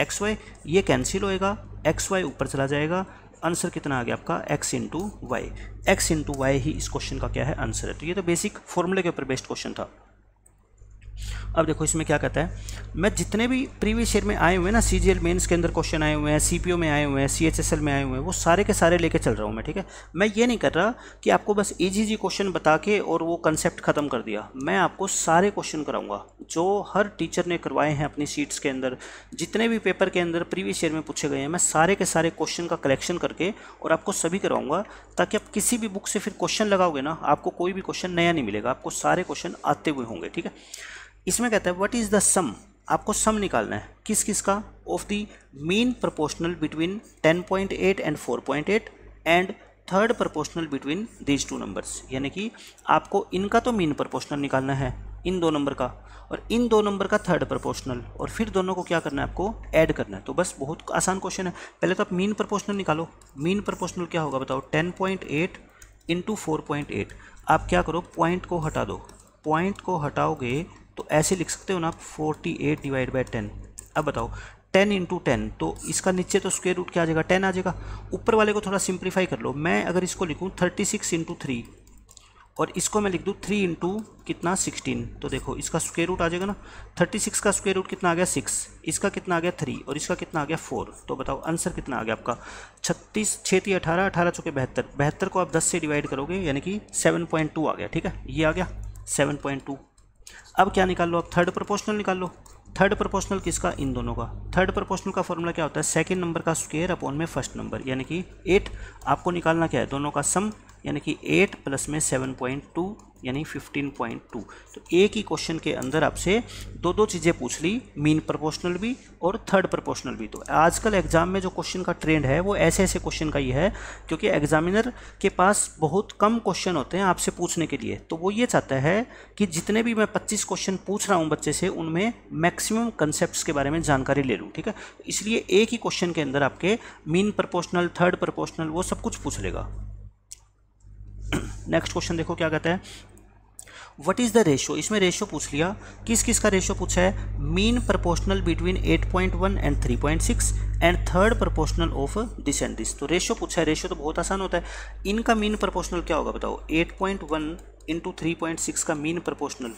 एक्स वाई ये कैंसिल होएगा एक्स वाई ऊपर चला जाएगा आंसर कितना आ गया आपका x into y x into y ही इस क्वेश्चन का क्या है आंसर है तो ये तो बेसिक फॉर्मूले के ऊपर बेस्ड क्वेश्चन था अब देखो इसमें क्या कहता है मैं जितने भी प्रीवियस ईयर में आए हुए हैं ना सी जी एल मेन्स के अंदर क्वेश्चन आए हुए हैं सी पी ओ में आए हुए हैं सी एच एस एल में आए हुए हैं वो सारे के सारे लेके चल रहा हूँ मैं ठीक है मैं ये नहीं कर रहा कि आपको बस ईजी जी क्वेश्चन बता के और वो कंसेप्ट ख़त्म कर दिया मैं आपको सारे क्वेश्चन कराऊंगा जो हर टीचर ने करवाए हैं अपनी सीट्स के अंदर जितने भी पेपर के अंदर प्रीवियस ईयर में पूछे गए हैं मैं सारे के सारे क्वेश्चन का कलेक्शन करके और आपको सभी कराऊंगा ताकि आप किसी भी बुक से फिर क्वेश्चन लगाओगे ना आपको कोई भी क्वेश्चन नया नहीं मिलेगा आपको सारे क्वेश्चन आते हुए होंगे ठीक है इसमें कहता है व्हाट इज़ द सम आपको सम निकालना है किस किस का of the mean proportional between 10.8 and 4.8 and third proportional between these two numbers यानी कि आपको इनका तो मीन प्रोपोर्शनल निकालना है इन दो नंबर का और इन दो नंबर का थर्ड प्रोपोर्शनल और फिर दोनों को क्या करना है आपको ऐड करना है तो बस बहुत आसान क्वेश्चन है पहले तो आप मीन प्रोपोर्शनल निकालो मीन प्रोपोर्शनल क्या होगा बताओ 10.8 पॉइंट एट इंटू आप क्या करो पॉइंट को हटा दो पॉइंट को हटाओगे तो ऐसे लिख सकते हो ना आप forty eight divide by ten अब बताओ टेन इंटू टेन तो इसका नीचे तो स्क्वेयर रूट क्या आ जाएगा टेन आ जाएगा ऊपर वाले को थोड़ा सिंप्लीफाई कर लो मैं अगर इसको लिखूँ थर्टी सिक्स इंटू थ्री और इसको मैं लिख दूँ थ्री इंटू कितना सिक्सटीन तो देखो इसका स्क्वेयर रूट आ जाएगा ना थर्टी सिक्स का स्क्वेयर रूट कितना आ गया सिक्स इसका कितना आ गया थ्री और इसका कितना आ गया फोर तो बताओ आंसर कितना आ गया आपका छत्तीस छेती अठारह अठारह चौके बहत्तर बहत्तर को आप दस से डिवाइड करोगे यानी कि सेवन पॉइंट टू आ गया ठीक है ये आ गया सेवन पॉइंट टू अब क्या निकाल लो आप थर्ड प्रोपोर्शनल निकाल लो थर्ड प्रोपोर्शनल किसका इन दोनों का थर्ड प्रोपोर्शनल का फॉर्मूला क्या होता है सेकंड नंबर का स्क्वेयर अपॉन में फर्स्ट नंबर यानी कि एट आपको निकालना क्या है दोनों का सम यानी कि एट प्लस में सेवन पॉइंट टू यानी 15.2 तो एक ही क्वेश्चन के अंदर आपसे दो दो चीज़ें पूछ ली मीन प्रोपोर्शनल भी और थर्ड प्रोपोर्शनल भी तो आजकल एग्जाम में जो क्वेश्चन का ट्रेंड है वो ऐसे ऐसे क्वेश्चन का ही है क्योंकि एग्जामिनर के पास बहुत कम क्वेश्चन होते हैं आपसे पूछने के लिए तो वो ये चाहता है कि जितने भी मैं पच्चीस क्वेश्चन पूछ रहा हूँ बच्चे से उनमें मैक्सिमम कंसेप्ट के बारे में जानकारी ले लूँ ठीक है इसलिए एक ही क्वेश्चन के अंदर आपके मीन प्रपोर्शनल थर्ड प्रपोर्शनल वो सब कुछ पूछ लेगा नेक्स्ट क्वेश्चन देखो क्या कहता है व्हाट इज़ द रेशो इसमें रेशो पूछ लिया किस किस का रेशो पूछा है mean proportional between 8.1 and 3.6 and third proportional of this and this तो रेशो पूछा है रेशो तो बहुत आसान होता है इनका मीन प्रपोशनल क्या होगा बताओ 8.1 पॉइंट वन इंटू थ्री का मीन प्रपोर्शनल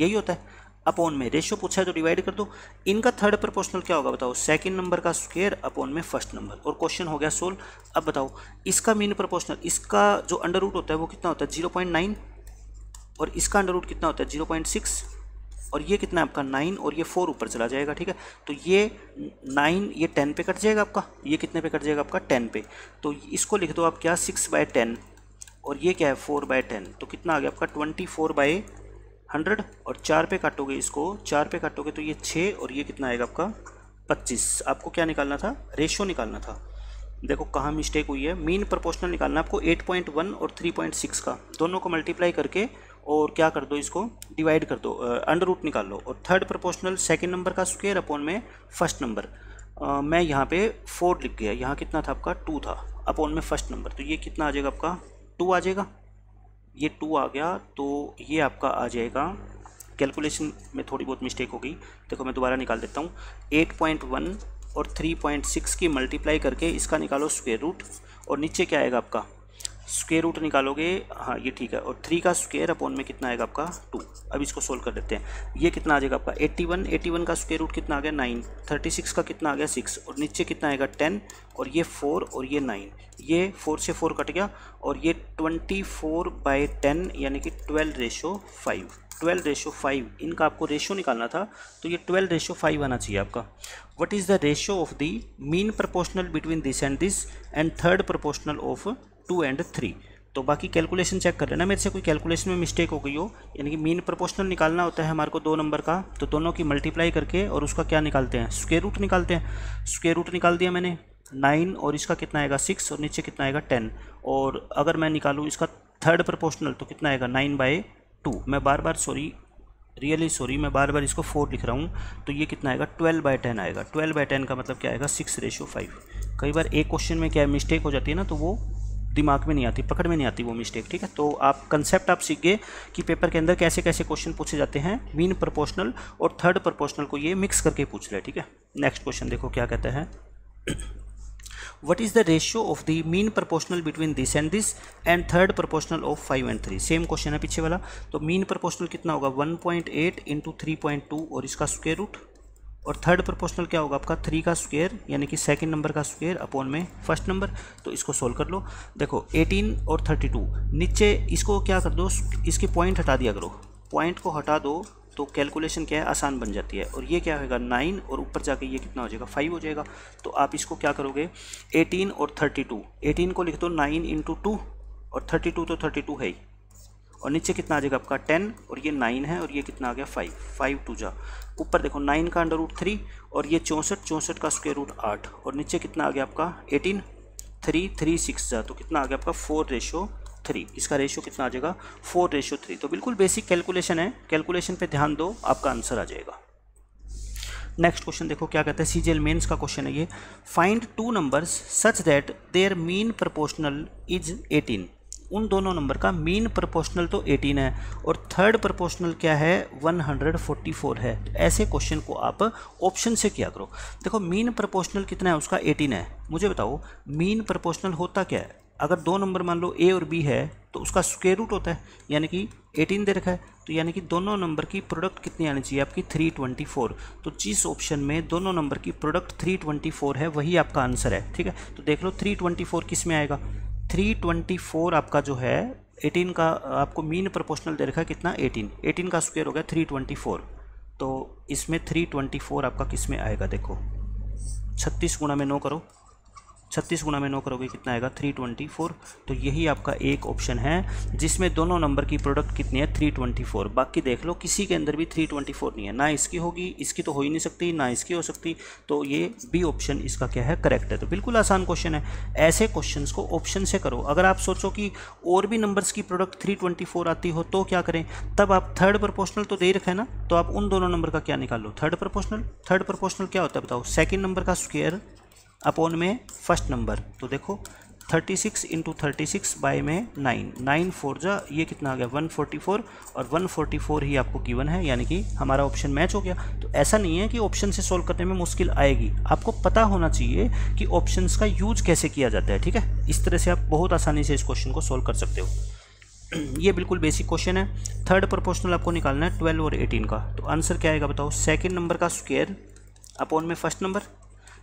यही होता है अपॉन में रेशियो पूछा है तो डिवाइड कर दो इनका थर्ड प्रपोशनल क्या होगा बताओ सेकंड नंबर का स्क्वेयर अपॉन में फर्स्ट नंबर और क्वेश्चन हो गया सोल्व अब बताओ इसका मीन प्रपोर्शनल इसका जो अंडर रूट होता है वो कितना होता है जीरो पॉइंट नाइन और इसका अंडर रूट कितना होता है जीरो पॉइंट सिक्स और ये कितना है आपका नाइन और ये फोर ऊपर चला जाएगा ठीक है तो ये नाइन ये टेन पे कट जाएगा आपका ये कितने पे कट जाएगा आपका टेन पे तो इसको लिख दो आप क्या सिक्स बाय टेन और ये क्या है फोर बाय टेन तो कितना आ गया आपका ट्वेंटी फोर बाय हंड्रेड और चार पे काटोगे इसको चार पे काटोगे तो ये छः और ये कितना आएगा आपका पच्चीस आपको क्या निकालना था रेशो निकालना था देखो कहाँ मिस्टेक हुई है मीन प्रपोर्शनल निकालना आपको वन और सिक्स का दोनों को मल्टीप्लाई करके और क्या कर दो इसको डिवाइड कर दो अंडर रूट निकाल लो और थर्ड प्रोपोर्शनल सेकेंड नंबर का स्क्वेयर अपॉन में फर्स्ट नंबर मैं यहाँ पे फोर लिख गया यहाँ कितना था आपका टू था अपॉन में फर्स्ट नंबर तो ये कितना आ जाएगा आपका टू आ जाएगा ये टू आ गया तो ये आपका आ जाएगा कैलकुलेशन में थोड़ी बहुत मिस्टेक हो गई देखो मैं दोबारा निकाल देता हूँ एट पॉइंट वन और थ्री पॉइंट सिक्स की मल्टीप्लाई करके इसका निकालो स्क्वेयर रूट और नीचे क्या आएगा आपका स्क्वेयर रूट निकालोगे हाँ ये ठीक है और थ्री का स्क्वेयर अपॉन में कितना आएगा आपका टू अब इसको सोल्व कर देते हैं ये कितना आ जाएगा आपका एट्टी वन एट्टी वन का स्क्वेयर रूट कितना आ गया नाइन थर्टी सिक्स का कितना आ गया सिक्स और नीचे कितना आएगा टेन और ये फोर और ये नाइन ये फोर से फोर कट गया और ये ट्वेंटी फोर बाई टेन यानी कि twelve ratio five twelve ratio five इनका आपको रेशो निकालना था तो ये ट्वेल्व रेशो फाइव आना चाहिए आपका what is the ratio of the mean proportional between this and this and third proportional of two and three तो बाकी कैलकुलेशन चेक कर लेना मेरे से कोई कैलकुलेशन में मिस्टेक हो गई हो यानी कि मीन प्रोपोर्शनल निकालना होता है हमारे को दो नंबर का तो दोनों की मल्टीप्लाई करके और उसका क्या निकालते हैं स्क्वेयर रूट निकालते हैं स्क्वेयर रूट निकाल दिया मैंने नाइन और इसका कितना आएगा सिक्स और नीचे कितना आएगा टेन और अगर मैं निकालूँ इसका थर्ड प्रपोर्शनल तो कितना आएगा नाइन बाई टू मैं बार बार सॉरी रियली सॉरी मैं बार बार इसको फोर लिख रहा हूँ तो ये कितना आएगा ट्वेल्व बाई टेन आएगा ट्वेल्व बाई टेन का मतलब क्या आएगा सिक्स रेशियो फाइव कई बार एक क्वेश्चन में क्या मिस्टेक हो जाती है ना तो वो दिमाग में नहीं आती पकड़ में नहीं आती वो मिस्टेक ठीक है तो आप कंसेप्ट आप सीख गए कि पेपर के अंदर कैसे कैसे क्वेश्चन पूछे जाते हैं मीन प्रोपोर्शनल और थर्ड प्रोपोर्शनल को ये मिक्स करके पूछ रहे हैं ठीक है नेक्स्ट क्वेश्चन देखो क्या कहते हैं what is the ratio of the mean proportional between this and this and third proportional of five and three same question है पीछे वाला तो मीन प्रपोशनल कितना होगा one point eight into three point two और इसका स्क्वेयर रूट और थर्ड प्रोपोर्शनल क्या होगा आपका थ्री का स्क्वेयर यानी कि सेकंड नंबर का स्क्वेयर अपॉन में फर्स्ट नंबर तो इसको सोल्व कर लो देखो 18 और 32 नीचे इसको क्या कर दो इसके पॉइंट हटा दिया करो पॉइंट को हटा दो तो कैलकुलेशन क्या है आसान बन जाती है और ये क्या होगा नाइन और ऊपर जाके ये कितना हो जाएगा फाइव हो जाएगा तो आप इसको क्या करोगे एटीन और थर्टी टू एटीन को लिख दो नाइन इंटू टू और थर्टी टू तो थर्टी टू है ही और नीचे कितना आ जाएगा आपका टेन और ये नाइन है और ये कितना आ गया फाइव फाइव टू जा ऊपर देखो नाइन का अंडर रूट थ्री और ये चौंसठ चौंसठ का स्क्वेयर रूट आठ और नीचे कितना आ गया आपका एटीन थ्री थ्री सिक्स तो कितना आ गया आपका फोर रेशो थ्री इसका रेशियो कितना आ जाएगा फोर रेशो थ्री तो बिल्कुल बेसिक कैलकुलेशन है कैलकुलेशन पे ध्यान दो आपका आंसर आ जाएगा नेक्स्ट क्वेश्चन देखो क्या कहते हैं सी जी मेन्स का क्वेश्चन है ये find two numbers such that their mean proportional is eighteen उन दोनों नंबर का मीन प्रोपोर्शनल तो 18 है और थर्ड प्रोपोर्शनल क्या है 144 है तो ऐसे क्वेश्चन को आप ऑप्शन से किया करो देखो मीन प्रोपोर्शनल कितना है उसका 18 है मुझे बताओ मीन प्रोपोर्शनल होता क्या है अगर दो नंबर मान लो ए और बी है तो उसका स्क्वेयर रूट होता है यानी कि 18 दे रखा है तो यानी कि दोनों नंबर की प्रोडक्ट कितनी आनी चाहिए आपकी 324 तो जिस ऑप्शन में दोनों नंबर की प्रोडक्ट 324 है वही आपका आंसर है ठीक है तो देख लो 324 किस में आएगा 324 आपका जो है 18 का आपको मीन प्रोपोर्शनल दे रखा है कितना 18 18 का स्क्वायर हो गया 324 तो इसमें 324 आपका किस में आएगा देखो 36 गुणा में नो करो छत्तीस गुना में नौ करोगे कितना आएगा थ्री ट्वेंटी फोर तो यही आपका एक ऑप्शन है जिसमें दोनों नंबर की प्रोडक्ट कितनी है थ्री ट्वेंटी फोर बाकी देख लो किसी के अंदर भी थ्री ट्वेंटी फोर नहीं है ना इसकी होगी इसकी तो हो ही नहीं सकती ना इसकी हो सकती तो ये बी ऑप्शन इसका क्या है करेक्ट है तो बिल्कुल आसान क्वेश्चन है ऐसे क्वेश्चन को ऑप्शन से करो अगर आप सोचो कि और भी नंबर्स की प्रोडक्ट थ्री ट्वेंटी फोर आती हो तो क्या करें तब आप थर्ड प्रोपोर्शनल तो दे रखें ना तो आप उन दोनों नंबर का क्या निकाल लो थर्ड प्रोपोर्शनल थर्ड प्रोपोर्शनल क्या होता है बताओ सेकेंड नंबर का स्क्यर अपॉन में फर्स्ट नंबर तो देखो 36 six into thirty six by में नाइन नाइन फोर जा ये कितना आ गया 144 और 144 ही आपको गिवन है यानी कि हमारा ऑप्शन मैच हो गया तो ऐसा नहीं है कि ऑप्शन से सॉल्व करने में मुश्किल आएगी आपको पता होना चाहिए कि ऑप्शन का यूज कैसे किया जाता है ठीक है इस तरह से आप बहुत आसानी से इस क्वेश्चन को सॉल्व कर सकते हो ये बिल्कुल बेसिक क्वेश्चन है थर्ड प्रोपोर्शनल आपको निकालना है ट्वेल्व और एटीन का तो आंसर क्या आएगा बताओ सेकेंड नंबर का स्क्वेयर अपॉन में फर्स्ट नंबर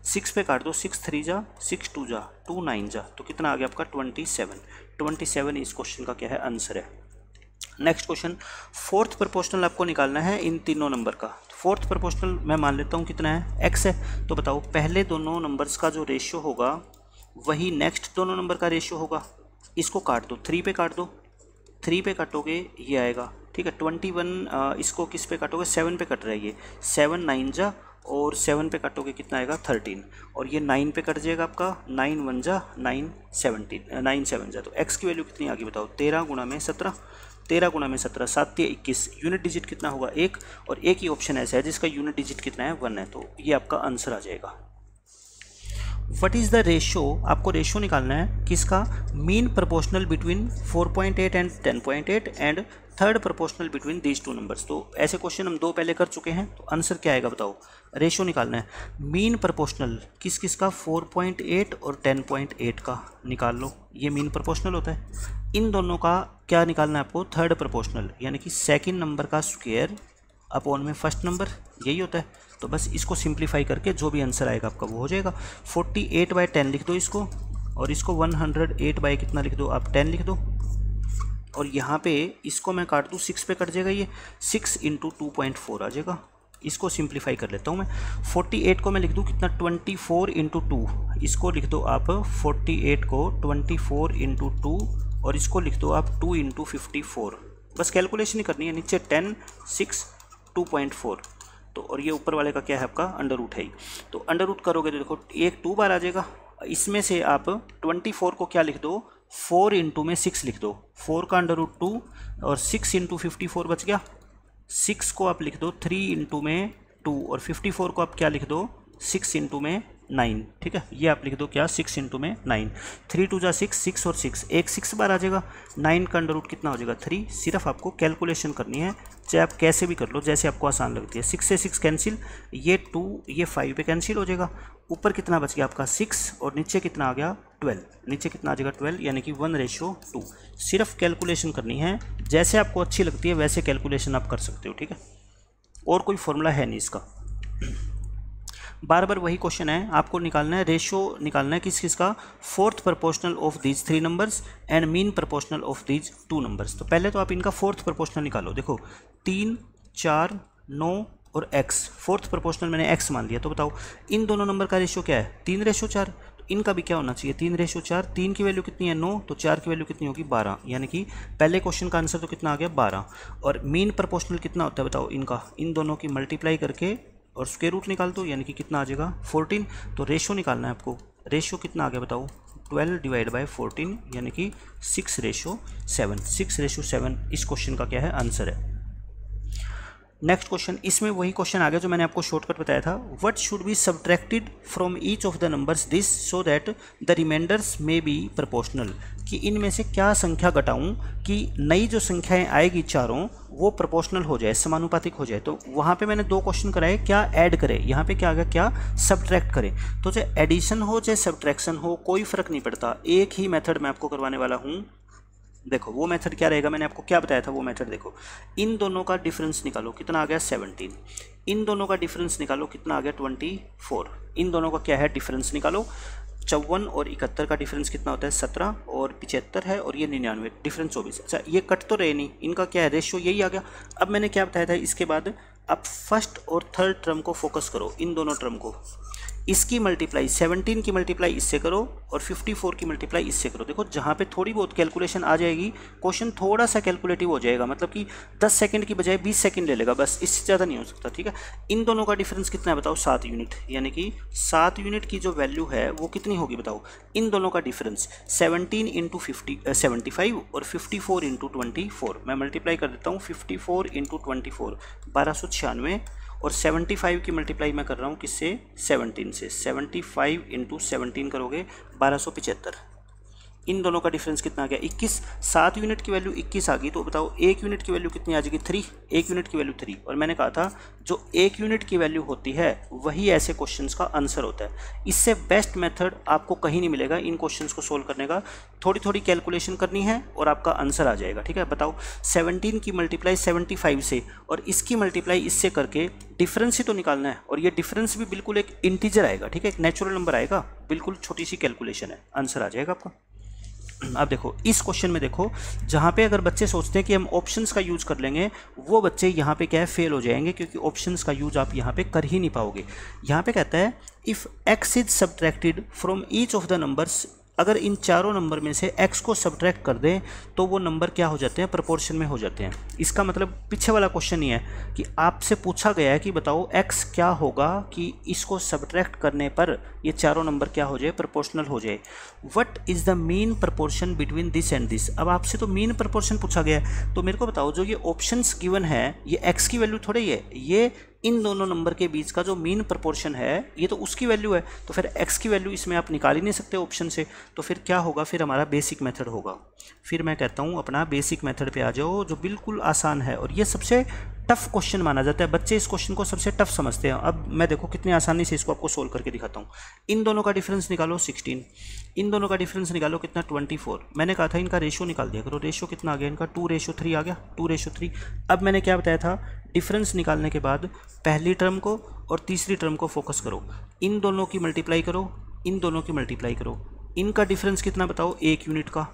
सिक्स पे काट दो सिक्स थ्री जा सिक्स टू जा टू नाइन जा तो कितना आ गया आपका ट्वेंटी सेवन ट्वेंटी सेवन इस क्वेश्चन का क्या है आंसर है नेक्स्ट क्वेश्चन फोर्थ प्रपोर्शनल आपको निकालना है इन तीनों नंबर का फोर्थ तो प्रपोर्शनल मैं मान लेता हूँ कितना है एक्स है तो बताओ पहले दोनों नंबर्स का जो रेशियो होगा वही नेक्स्ट दोनों नंबर का रेशियो होगा इसको काट दो थ्री पे काट दो थ्री पे काटोगे ये आएगा ठीक है ट्वेंटी वन इसको किस पे काटोगे सेवन पे कट रहा है ये सेवन नाइन जा और सेवन पे कटोगे कितना आएगा थर्टीन और ये नाइन पे कट जाएगा आपका नाइन वन जा नाइन सेवनटीन नाइन सेवन जा तो एक्स की वैल्यू कितनी आगे बताओ तेरह गुणा में सत्रह तेरह गुणा में सत्रह सात या इक्कीस यूनिट डिजिट कितना होगा एक और एक ही ऑप्शन ऐसा है जिसका यूनिट डिजिट कितना है वन है तो ये आपका आंसर आ जाएगा वट इज़ द रेशो आपको रेशो निकालना है किसका mean proportional between 4.8 and 10.8 and third proportional between these two numbers तो ऐसे क्वेश्चन हम दो पहले कर चुके हैं तो आंसर क्या आएगा बताओ रेशियो निकालना है मीन प्रोपोर्शनल किस किस का 4.8 और 10.8 का निकाल लो ये मीन प्रोपोर्शनल होता है इन दोनों का क्या निकालना है आपको थर्ड प्रोपोर्शनल यानी कि सेकेंड नंबर का स्क्वेयर अपॉन में फर्स्ट नंबर यही होता है तो बस इसको सिंप्लीफाई करके जो भी आंसर आएगा आपका वो हो जाएगा 48 एट बाई टेन लिख दो इसको और इसको 108 हंड्रेड कितना लिख दो आप 10 लिख दो और यहाँ पे इसको मैं काट दूँ सिक्स पे कट जाएगा ये six into two point four आ जाएगा इसको सिंप्लीफाई कर लेता हूँ मैं फोर्टी एट को मैं लिख दूँ कितना ट्वेंटी फोर इंटू टू इसको लिख दो आप फोर्टी एट को ट्वेंटी फोर इंटू टू और इसको लिख दो आप टू इंटू फिफ्टी फोर बस कैलकुलेशन ही करनी है नीचे ten six two point four तो और ये ऊपर वाले का क्या है आपका अंडर रूट है तो अंडर रूट करोगे तो देखो एक टू बार आ जाएगा इसमें से आप ट्वेंटी फोर को क्या लिख दो फोर इंटू में सिक्स लिख दो फोर का अंडर रूट टू और सिक्स इंटू फिफ्टी फोर बच गया सिक्स को आप लिख दो थ्री इंटू में टू और फिफ्टी फोर को आप क्या लिख दो सिक्स इंटू में नाइन ठीक है ये आप लिख दो क्या सिक्स इंटू में नाइन थ्री टू जा सिक्स सिक्स और सिक्स एक सिक्स बार आ जाएगा नाइन का अंडर रूट कितना हो जाएगा थ्री सिर्फ आपको कैलकुलेशन करनी है चाहे आप कैसे भी कर लो जैसे आपको आसान लगती है सिक्स से सिक्स कैंसिल ये टू ये फाइव पे कैंसिल हो जाएगा ऊपर कितना बच गया आपका सिक्स और नीचे कितना आ गया ट्वेल्व नीचे कितना आ जाएगा ट्वेल्व यानी कि वन रेशो टू सिर्फ कैलकुलेशन करनी है जैसे आपको अच्छी लगती है वैसे कैलकुलेशन आप कर सकते हो ठीक है और कोई फॉर्मूला है नहीं इसका बार बार वही क्वेश्चन है आपको निकालना है रेशो निकालना है किस किस का fourth proportional of these three numbers and mean proportional of these two numbers तो पहले तो आप इनका फोर्थ प्रपोर्शनल निकालो देखो तीन चार नौ और एक्स फोर्थ प्रोपोर्शनल मैंने एक्स मान लिया तो बताओ इन दोनों नंबर का रेशियो क्या है तीन रेशो चार तो इनका भी क्या होना चाहिए तीन रेशो चार तीन की वैल्यू कितनी है नौ तो चार की वैल्यू कितनी होगी बारह यानी कि पहले क्वेश्चन का आंसर तो कितना आ गया बारह और मेन प्रपोर्शनल कितना होता है बताओ इनका इन दोनों की मल्टीप्लाई करके और उसके रूट निकाल दो यानी कि कितना आ जाएगा फोर्टीन तो रेशो निकालना है आपको रेशो कितना आ गया बताओ ट्वेल्व डिवाइड बाय फोर्टीन यानी कि six ratio seven six ratio seven इस क्वेश्चन का क्या है आंसर है नेक्स्ट क्वेश्चन इसमें वही क्वेश्चन आ गया जो मैंने आपको शॉर्टकट बताया था what should be subtracted from each of the numbers this so that the remainders may be proportional कि इनमें से क्या संख्या घटाऊं कि नई जो संख्याएं आएगी चारों वो प्रोपोर्शनल हो जाए समानुपातिक हो जाए तो वहाँ पे मैंने दो क्वेश्चन कराए क्या ऐड करें यहाँ पे क्या आ गया क्या सब्ट्रैक्ट करें तो चाहे एडिशन हो चाहे सब्ट्रैक्शन हो कोई फ़र्क नहीं पड़ता एक ही मेथड मैं आपको करवाने वाला हूँ देखो वो मेथड क्या रहेगा मैंने आपको क्या बताया था वो मेथड देखो इन दोनों का डिफरेंस निकालो कितना आ गया सेवनटीन इन दोनों का डिफरेंस निकालो कितना आ गया ट्वेंटी फोर इन दोनों का क्या है डिफरेंस निकालो चौवन और इकहत्तर का डिफरेंस कितना होता है सत्रह और पिचहत्तर है और ये निन्यानवे डिफरेंस चौबीस अच्छा ये कट तो रहे नहीं इनका क्या है रेशियो यही आ गया अब मैंने क्या बताया था इसके बाद अब फर्स्ट और थर्ड टर्म को फोकस करो इन दोनों टर्म को इसकी मल्टीप्लाई 17 की मल्टीप्लाई इससे करो और 54 की मल्टीप्लाई इससे करो देखो जहाँ पे थोड़ी बहुत कैलकुलेशन आ जाएगी क्वेश्चन थोड़ा सा कैलकुलेटिव हो जाएगा मतलब कि 10 सेकंड की बजाय 20 सेकंड ले लेगा बस इससे ज़्यादा नहीं हो सकता ठीक है इन दोनों का डिफरेंस कितना है बताओ सात यूनिट यानी कि सात यूनिट की जो वैल्यू है वो कितनी होगी बताओ इन दोनों का difference seventeen into fifty seventy five और fifty four into twenty four मैं मल्टीप्लाई कर देता हूँ fifty four into twenty four बारह सौ छियानवे और 75 की मल्टीप्लाई मैं कर रहा हूँ किससे 17 से 75 फाइव इंटू सेवनटीन करोगे बारह सौ इन दोनों का डिफरेंस कितना आ गया इक्कीस सात यूनिट की वैल्यू इक्कीस आ गई तो बताओ एक यूनिट की वैल्यू कितनी आ जाएगी थ्री एक यूनिट की वैल्यू थ्री और मैंने कहा था जो एक यूनिट की वैल्यू होती है वही ऐसे क्वेश्चन का आंसर होता है इससे बेस्ट मेथड आपको कहीं नहीं मिलेगा इन क्वेश्चन को सोल्व करने का थोड़ी थोड़ी कैलकुलेशन करनी है और आपका आंसर आ जाएगा ठीक है बताओ सेवनटीन की मल्टीप्लाई सेवेंटी फाइव से और इसकी मल्टीप्लाई इससे करके डिफरेंस ही तो निकालना है और ये डिफरेंस भी बिल्कुल एक इंटीजर आएगा ठीक है एक नेचुरल नंबर आएगा बिल्कुल छोटी सी कैलकुलेशन है आंसर आ जाएगा आपका आप देखो इस क्वेश्चन में देखो जहाँ पे अगर बच्चे सोचते हैं कि हम ऑप्शंस का यूज़ कर लेंगे वो बच्चे यहाँ पे क्या है फेल हो जाएंगे क्योंकि ऑप्शंस का यूज आप यहाँ पे कर ही नहीं पाओगे यहाँ पे कहता है if x is subtracted from each of the numbers अगर इन चारों नंबर में से x को सब्ट्रैक्ट कर दें तो वो नंबर क्या हो जाते हैं प्रपोर्शन में हो जाते हैं इसका मतलब पीछे वाला क्वेश्चन ये है कि आपसे पूछा गया है कि बताओ x क्या होगा कि इसको सब्ट्रैक्ट करने पर ये चारों नंबर क्या हो जाए प्रपोर्शनल हो जाए what is the mean proportion between this and this अब आपसे तो मेन प्रपोर्शन पूछा गया है तो मेरे को बताओ जो ये ऑप्शन गिवन है ये एक्स की वैल्यू थोड़ी है ये इन दोनों नंबर के बीच का जो मीन प्रपोर्शन है ये तो उसकी वैल्यू है तो फिर एक्स की वैल्यू इसमें आप निकाल ही नहीं सकते ऑप्शन से तो फिर क्या होगा फिर हमारा बेसिक मेथड होगा फिर मैं कहता हूँ अपना बेसिक मेथड पे आ जाओ जो बिल्कुल आसान है और ये सबसे टफ क्वेश्चन माना जाता है बच्चे इस क्वेश्चन को सबसे टफ समझते हैं अब मैं देखो कितनी आसानी से इसको आपको सोल्व करके दिखाता हूँ इन दोनों का डिफरेंस निकालो सिक्सटीन इन दोनों का डिफरेंस निकालो कितना ट्वेंटी फोर मैंने कहा था इनका रेशो निकाल दिया करो रेशो कितना आ गया इनका टू रेशो थ्री आ गया टू रेशो थ्री अब मैंने क्या बताया था डिफरेंस निकालने के बाद पहली टर्म को और तीसरी टर्म को फोकस करो इन दोनों की मल्टीप्लाई करो इन दोनों की मल्टीप्लाई करो इनका डिफरेंस कितना बताओ एक यूनिट का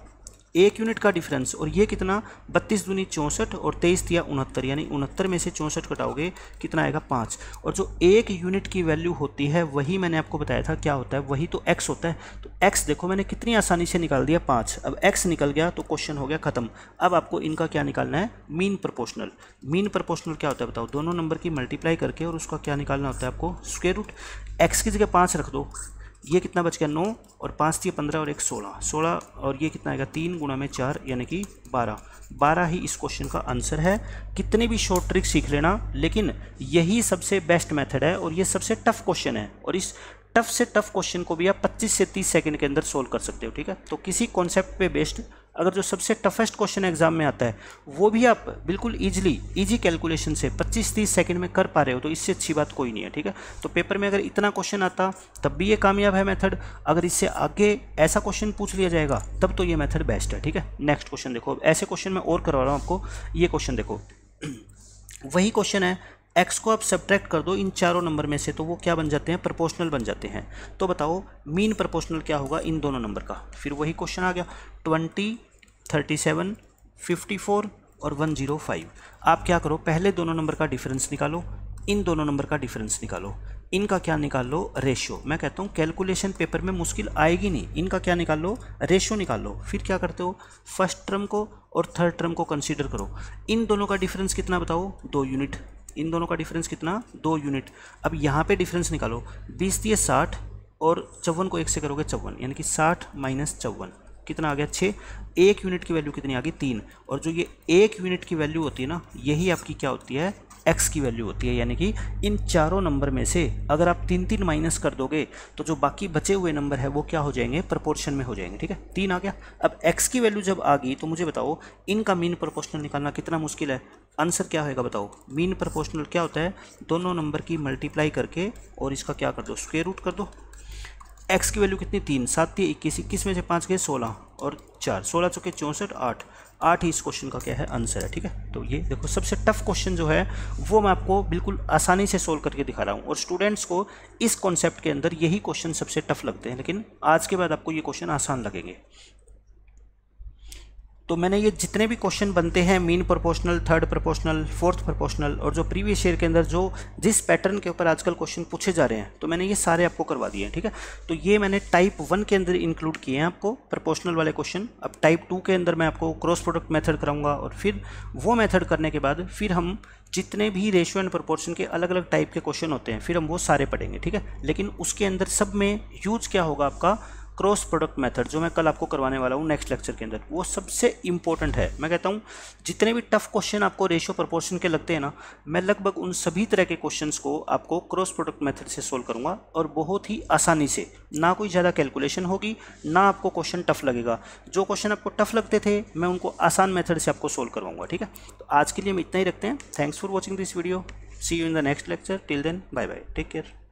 एक यूनिट का डिफरेंस और ये कितना बत्तीस दूनी चौंसठ और तेईस दिया उनहत्तर यानी उनहत्तर में से चौंसठ कटाओगे कितना आएगा पाँच और जो एक यूनिट की वैल्यू होती है वही मैंने आपको बताया था क्या होता है वही तो एक्स होता है तो एक्स देखो मैंने कितनी आसानी से निकाल दिया पाँच अब एक्स निकल गया तो क्वेश्चन हो गया ख़त्म अब आपको इनका क्या निकालना है मीन प्रपोशनल मीन प्रपोशनल क्या होता है बताओ दोनों नंबर की मल्टीप्लाई करके और उसका क्या निकालना होता है आपको स्क्वेयर रूट एक्स की जगह पाँच रख दो ये कितना बच गया नौ और पाँच थी पंद्रह और एक सोलह सोलह और ये कितना आएगा तीन गुणा में चार यानी कि बारह बारह ही इस क्वेश्चन का आंसर है कितने भी शॉर्ट ट्रिक सीख लेना लेकिन यही सबसे बेस्ट मेथड है और ये सबसे टफ क्वेश्चन है और इस टफ से टफ क्वेश्चन को भी आप 25 से 30 सेकंड के अंदर सोल्व कर सकते हो ठीक है तो किसी कॉन्सेप्ट पे बेस्ड अगर जो सबसे टफेस्ट क्वेश्चन एग्जाम में आता है वो भी आप बिल्कुल ईजिली ईजी कैलकुलेशन से 25-30 सेकंड में कर पा रहे हो तो इससे अच्छी बात कोई नहीं है ठीक है तो पेपर में अगर इतना क्वेश्चन आता तब भी ये कामयाब है मेथड अगर इससे आगे ऐसा क्वेश्चन पूछ लिया जाएगा तब तो ये मेथड बेस्ट है ठीक है नेक्स्ट क्वेश्चन देखो ऐसे क्वेश्चन मैं और करवा रहा हूँ आपको ये क्वेश्चन देखो वही क्वेश्चन है एक्स को आप सब्ट्रैक्ट कर दो इन चारों नंबर में से तो वो क्या बन जाते हैं प्रोपोर्शनल बन जाते हैं तो बताओ मीन प्रोपोर्शनल क्या होगा इन दोनों नंबर का फिर वही क्वेश्चन आ गया twenty thirty seven fifty four और वन जीरो फाइव आप क्या करो पहले दोनों नंबर का डिफरेंस निकालो इन दोनों नंबर का डिफरेंस निकालो इनका क्या निकाल लो रेशियो मैं कहता हूँ कैलकुलेशन पेपर में मुश्किल आएगी नहीं इनका क्या निकाल लो रेशियो निकाल लो फिर क्या करते हो फर्स्ट टर्म को और थर्ड टर्म को कंसीडर करो इन दोनों का डिफरेंस कितना बताओ दो यूनिट इन दोनों का डिफरेंस कितना दो यूनिट अब यहाँ पे डिफरेंस निकालो बीस दिए साठ और चौवन को एक से करोगे चौवन यानी कि साठ माइनस चौवन कितना आ गया छः एक यूनिट की वैल्यू कितनी आ गई तीन और जो ये एक यूनिट की वैल्यू होती है ना यही आपकी क्या होती है एक्स की वैल्यू होती है यानी कि इन चारों नंबर में से अगर आप तीन तीन माइनस कर दोगे तो जो बाकी बचे हुए नंबर है वो क्या हो जाएंगे प्रपोर्शन में हो जाएंगे ठीक है तीन आ गया अब एक्स की वैल्यू जब आ गई तो मुझे बताओ इनका मीन प्रोपोर्शनल निकालना कितना मुश्किल है आंसर क्या होएगा बताओ मीन प्रोपोर्शनल क्या होता है दोनों नंबर की मल्टीप्लाई करके और इसका क्या कर दो स्क्वेयर रूट कर दो एक्स की वैल्यू कितनी तीन सात थी इक्कीस इक्कीस में से पाँच गए सोलह और चार सोलह चौके चौंसठ आठ आठ ही इस क्वेश्चन का क्या है आंसर है ठीक है तो ये देखो सबसे टफ क्वेश्चन जो है वो मैं आपको बिल्कुल आसानी से सोल्व करके दिखा रहा हूँ और स्टूडेंट्स को इस कॉन्सेप्ट के अंदर यही क्वेश्चन सबसे टफ लगते हैं लेकिन आज के बाद आपको ये क्वेश्चन आसान लगेंगे तो मैंने ये जितने भी क्वेश्चन बनते हैं mean proportional third proportional fourth proportional और जो प्रीवियस ईयर के अंदर जो जिस पैटर्न के ऊपर आजकल क्वेश्चन पूछे जा रहे हैं तो मैंने ये सारे आपको करवा दिए हैं ठीक है तो ये मैंने टाइप वन के अंदर इंक्लूड किए हैं आपको प्रोपोर्शनल वाले क्वेश्चन अब टाइप टू के अंदर मैं आपको क्रॉस प्रोडक्ट मैथड कराऊंगा और फिर वो मैथड करने के बाद फिर हम जितने भी रेशियो एंड प्रोपोर्शन के अलग अलग टाइप के क्वेश्चन होते हैं फिर हम वो सारे पढ़ेंगे ठीक है लेकिन उसके अंदर सब में यूज क्या होगा आपका क्रॉस प्रोडक्ट मेथड जो मैं कल आपको करवाने वाला हूँ नेक्स्ट लेक्चर के अंदर वो सबसे इंपॉर्टेंट है मैं कहता हूँ जितने भी टफ क्वेश्चन आपको रेशियो प्रपोर्शन के लगते हैं ना मैं लगभग उन सभी तरह के क्वेश्चन को आपको क्रॉस प्रोडक्ट मैथड से सोल्व करूँगा और बहुत ही आसानी से ना कोई ज़्यादा कैलकुलेशन होगी ना आपको क्वेश्चन टफ लगेगा जो क्वेश्चन आपको टफ लगते थे मैं उनको आसान मैथड से आपको सोल्व करवाऊंगा ठीक है तो आज के लिए हम इतना ही रखते हैं thanks for watching this video see you in the next lecture till then bye bye take care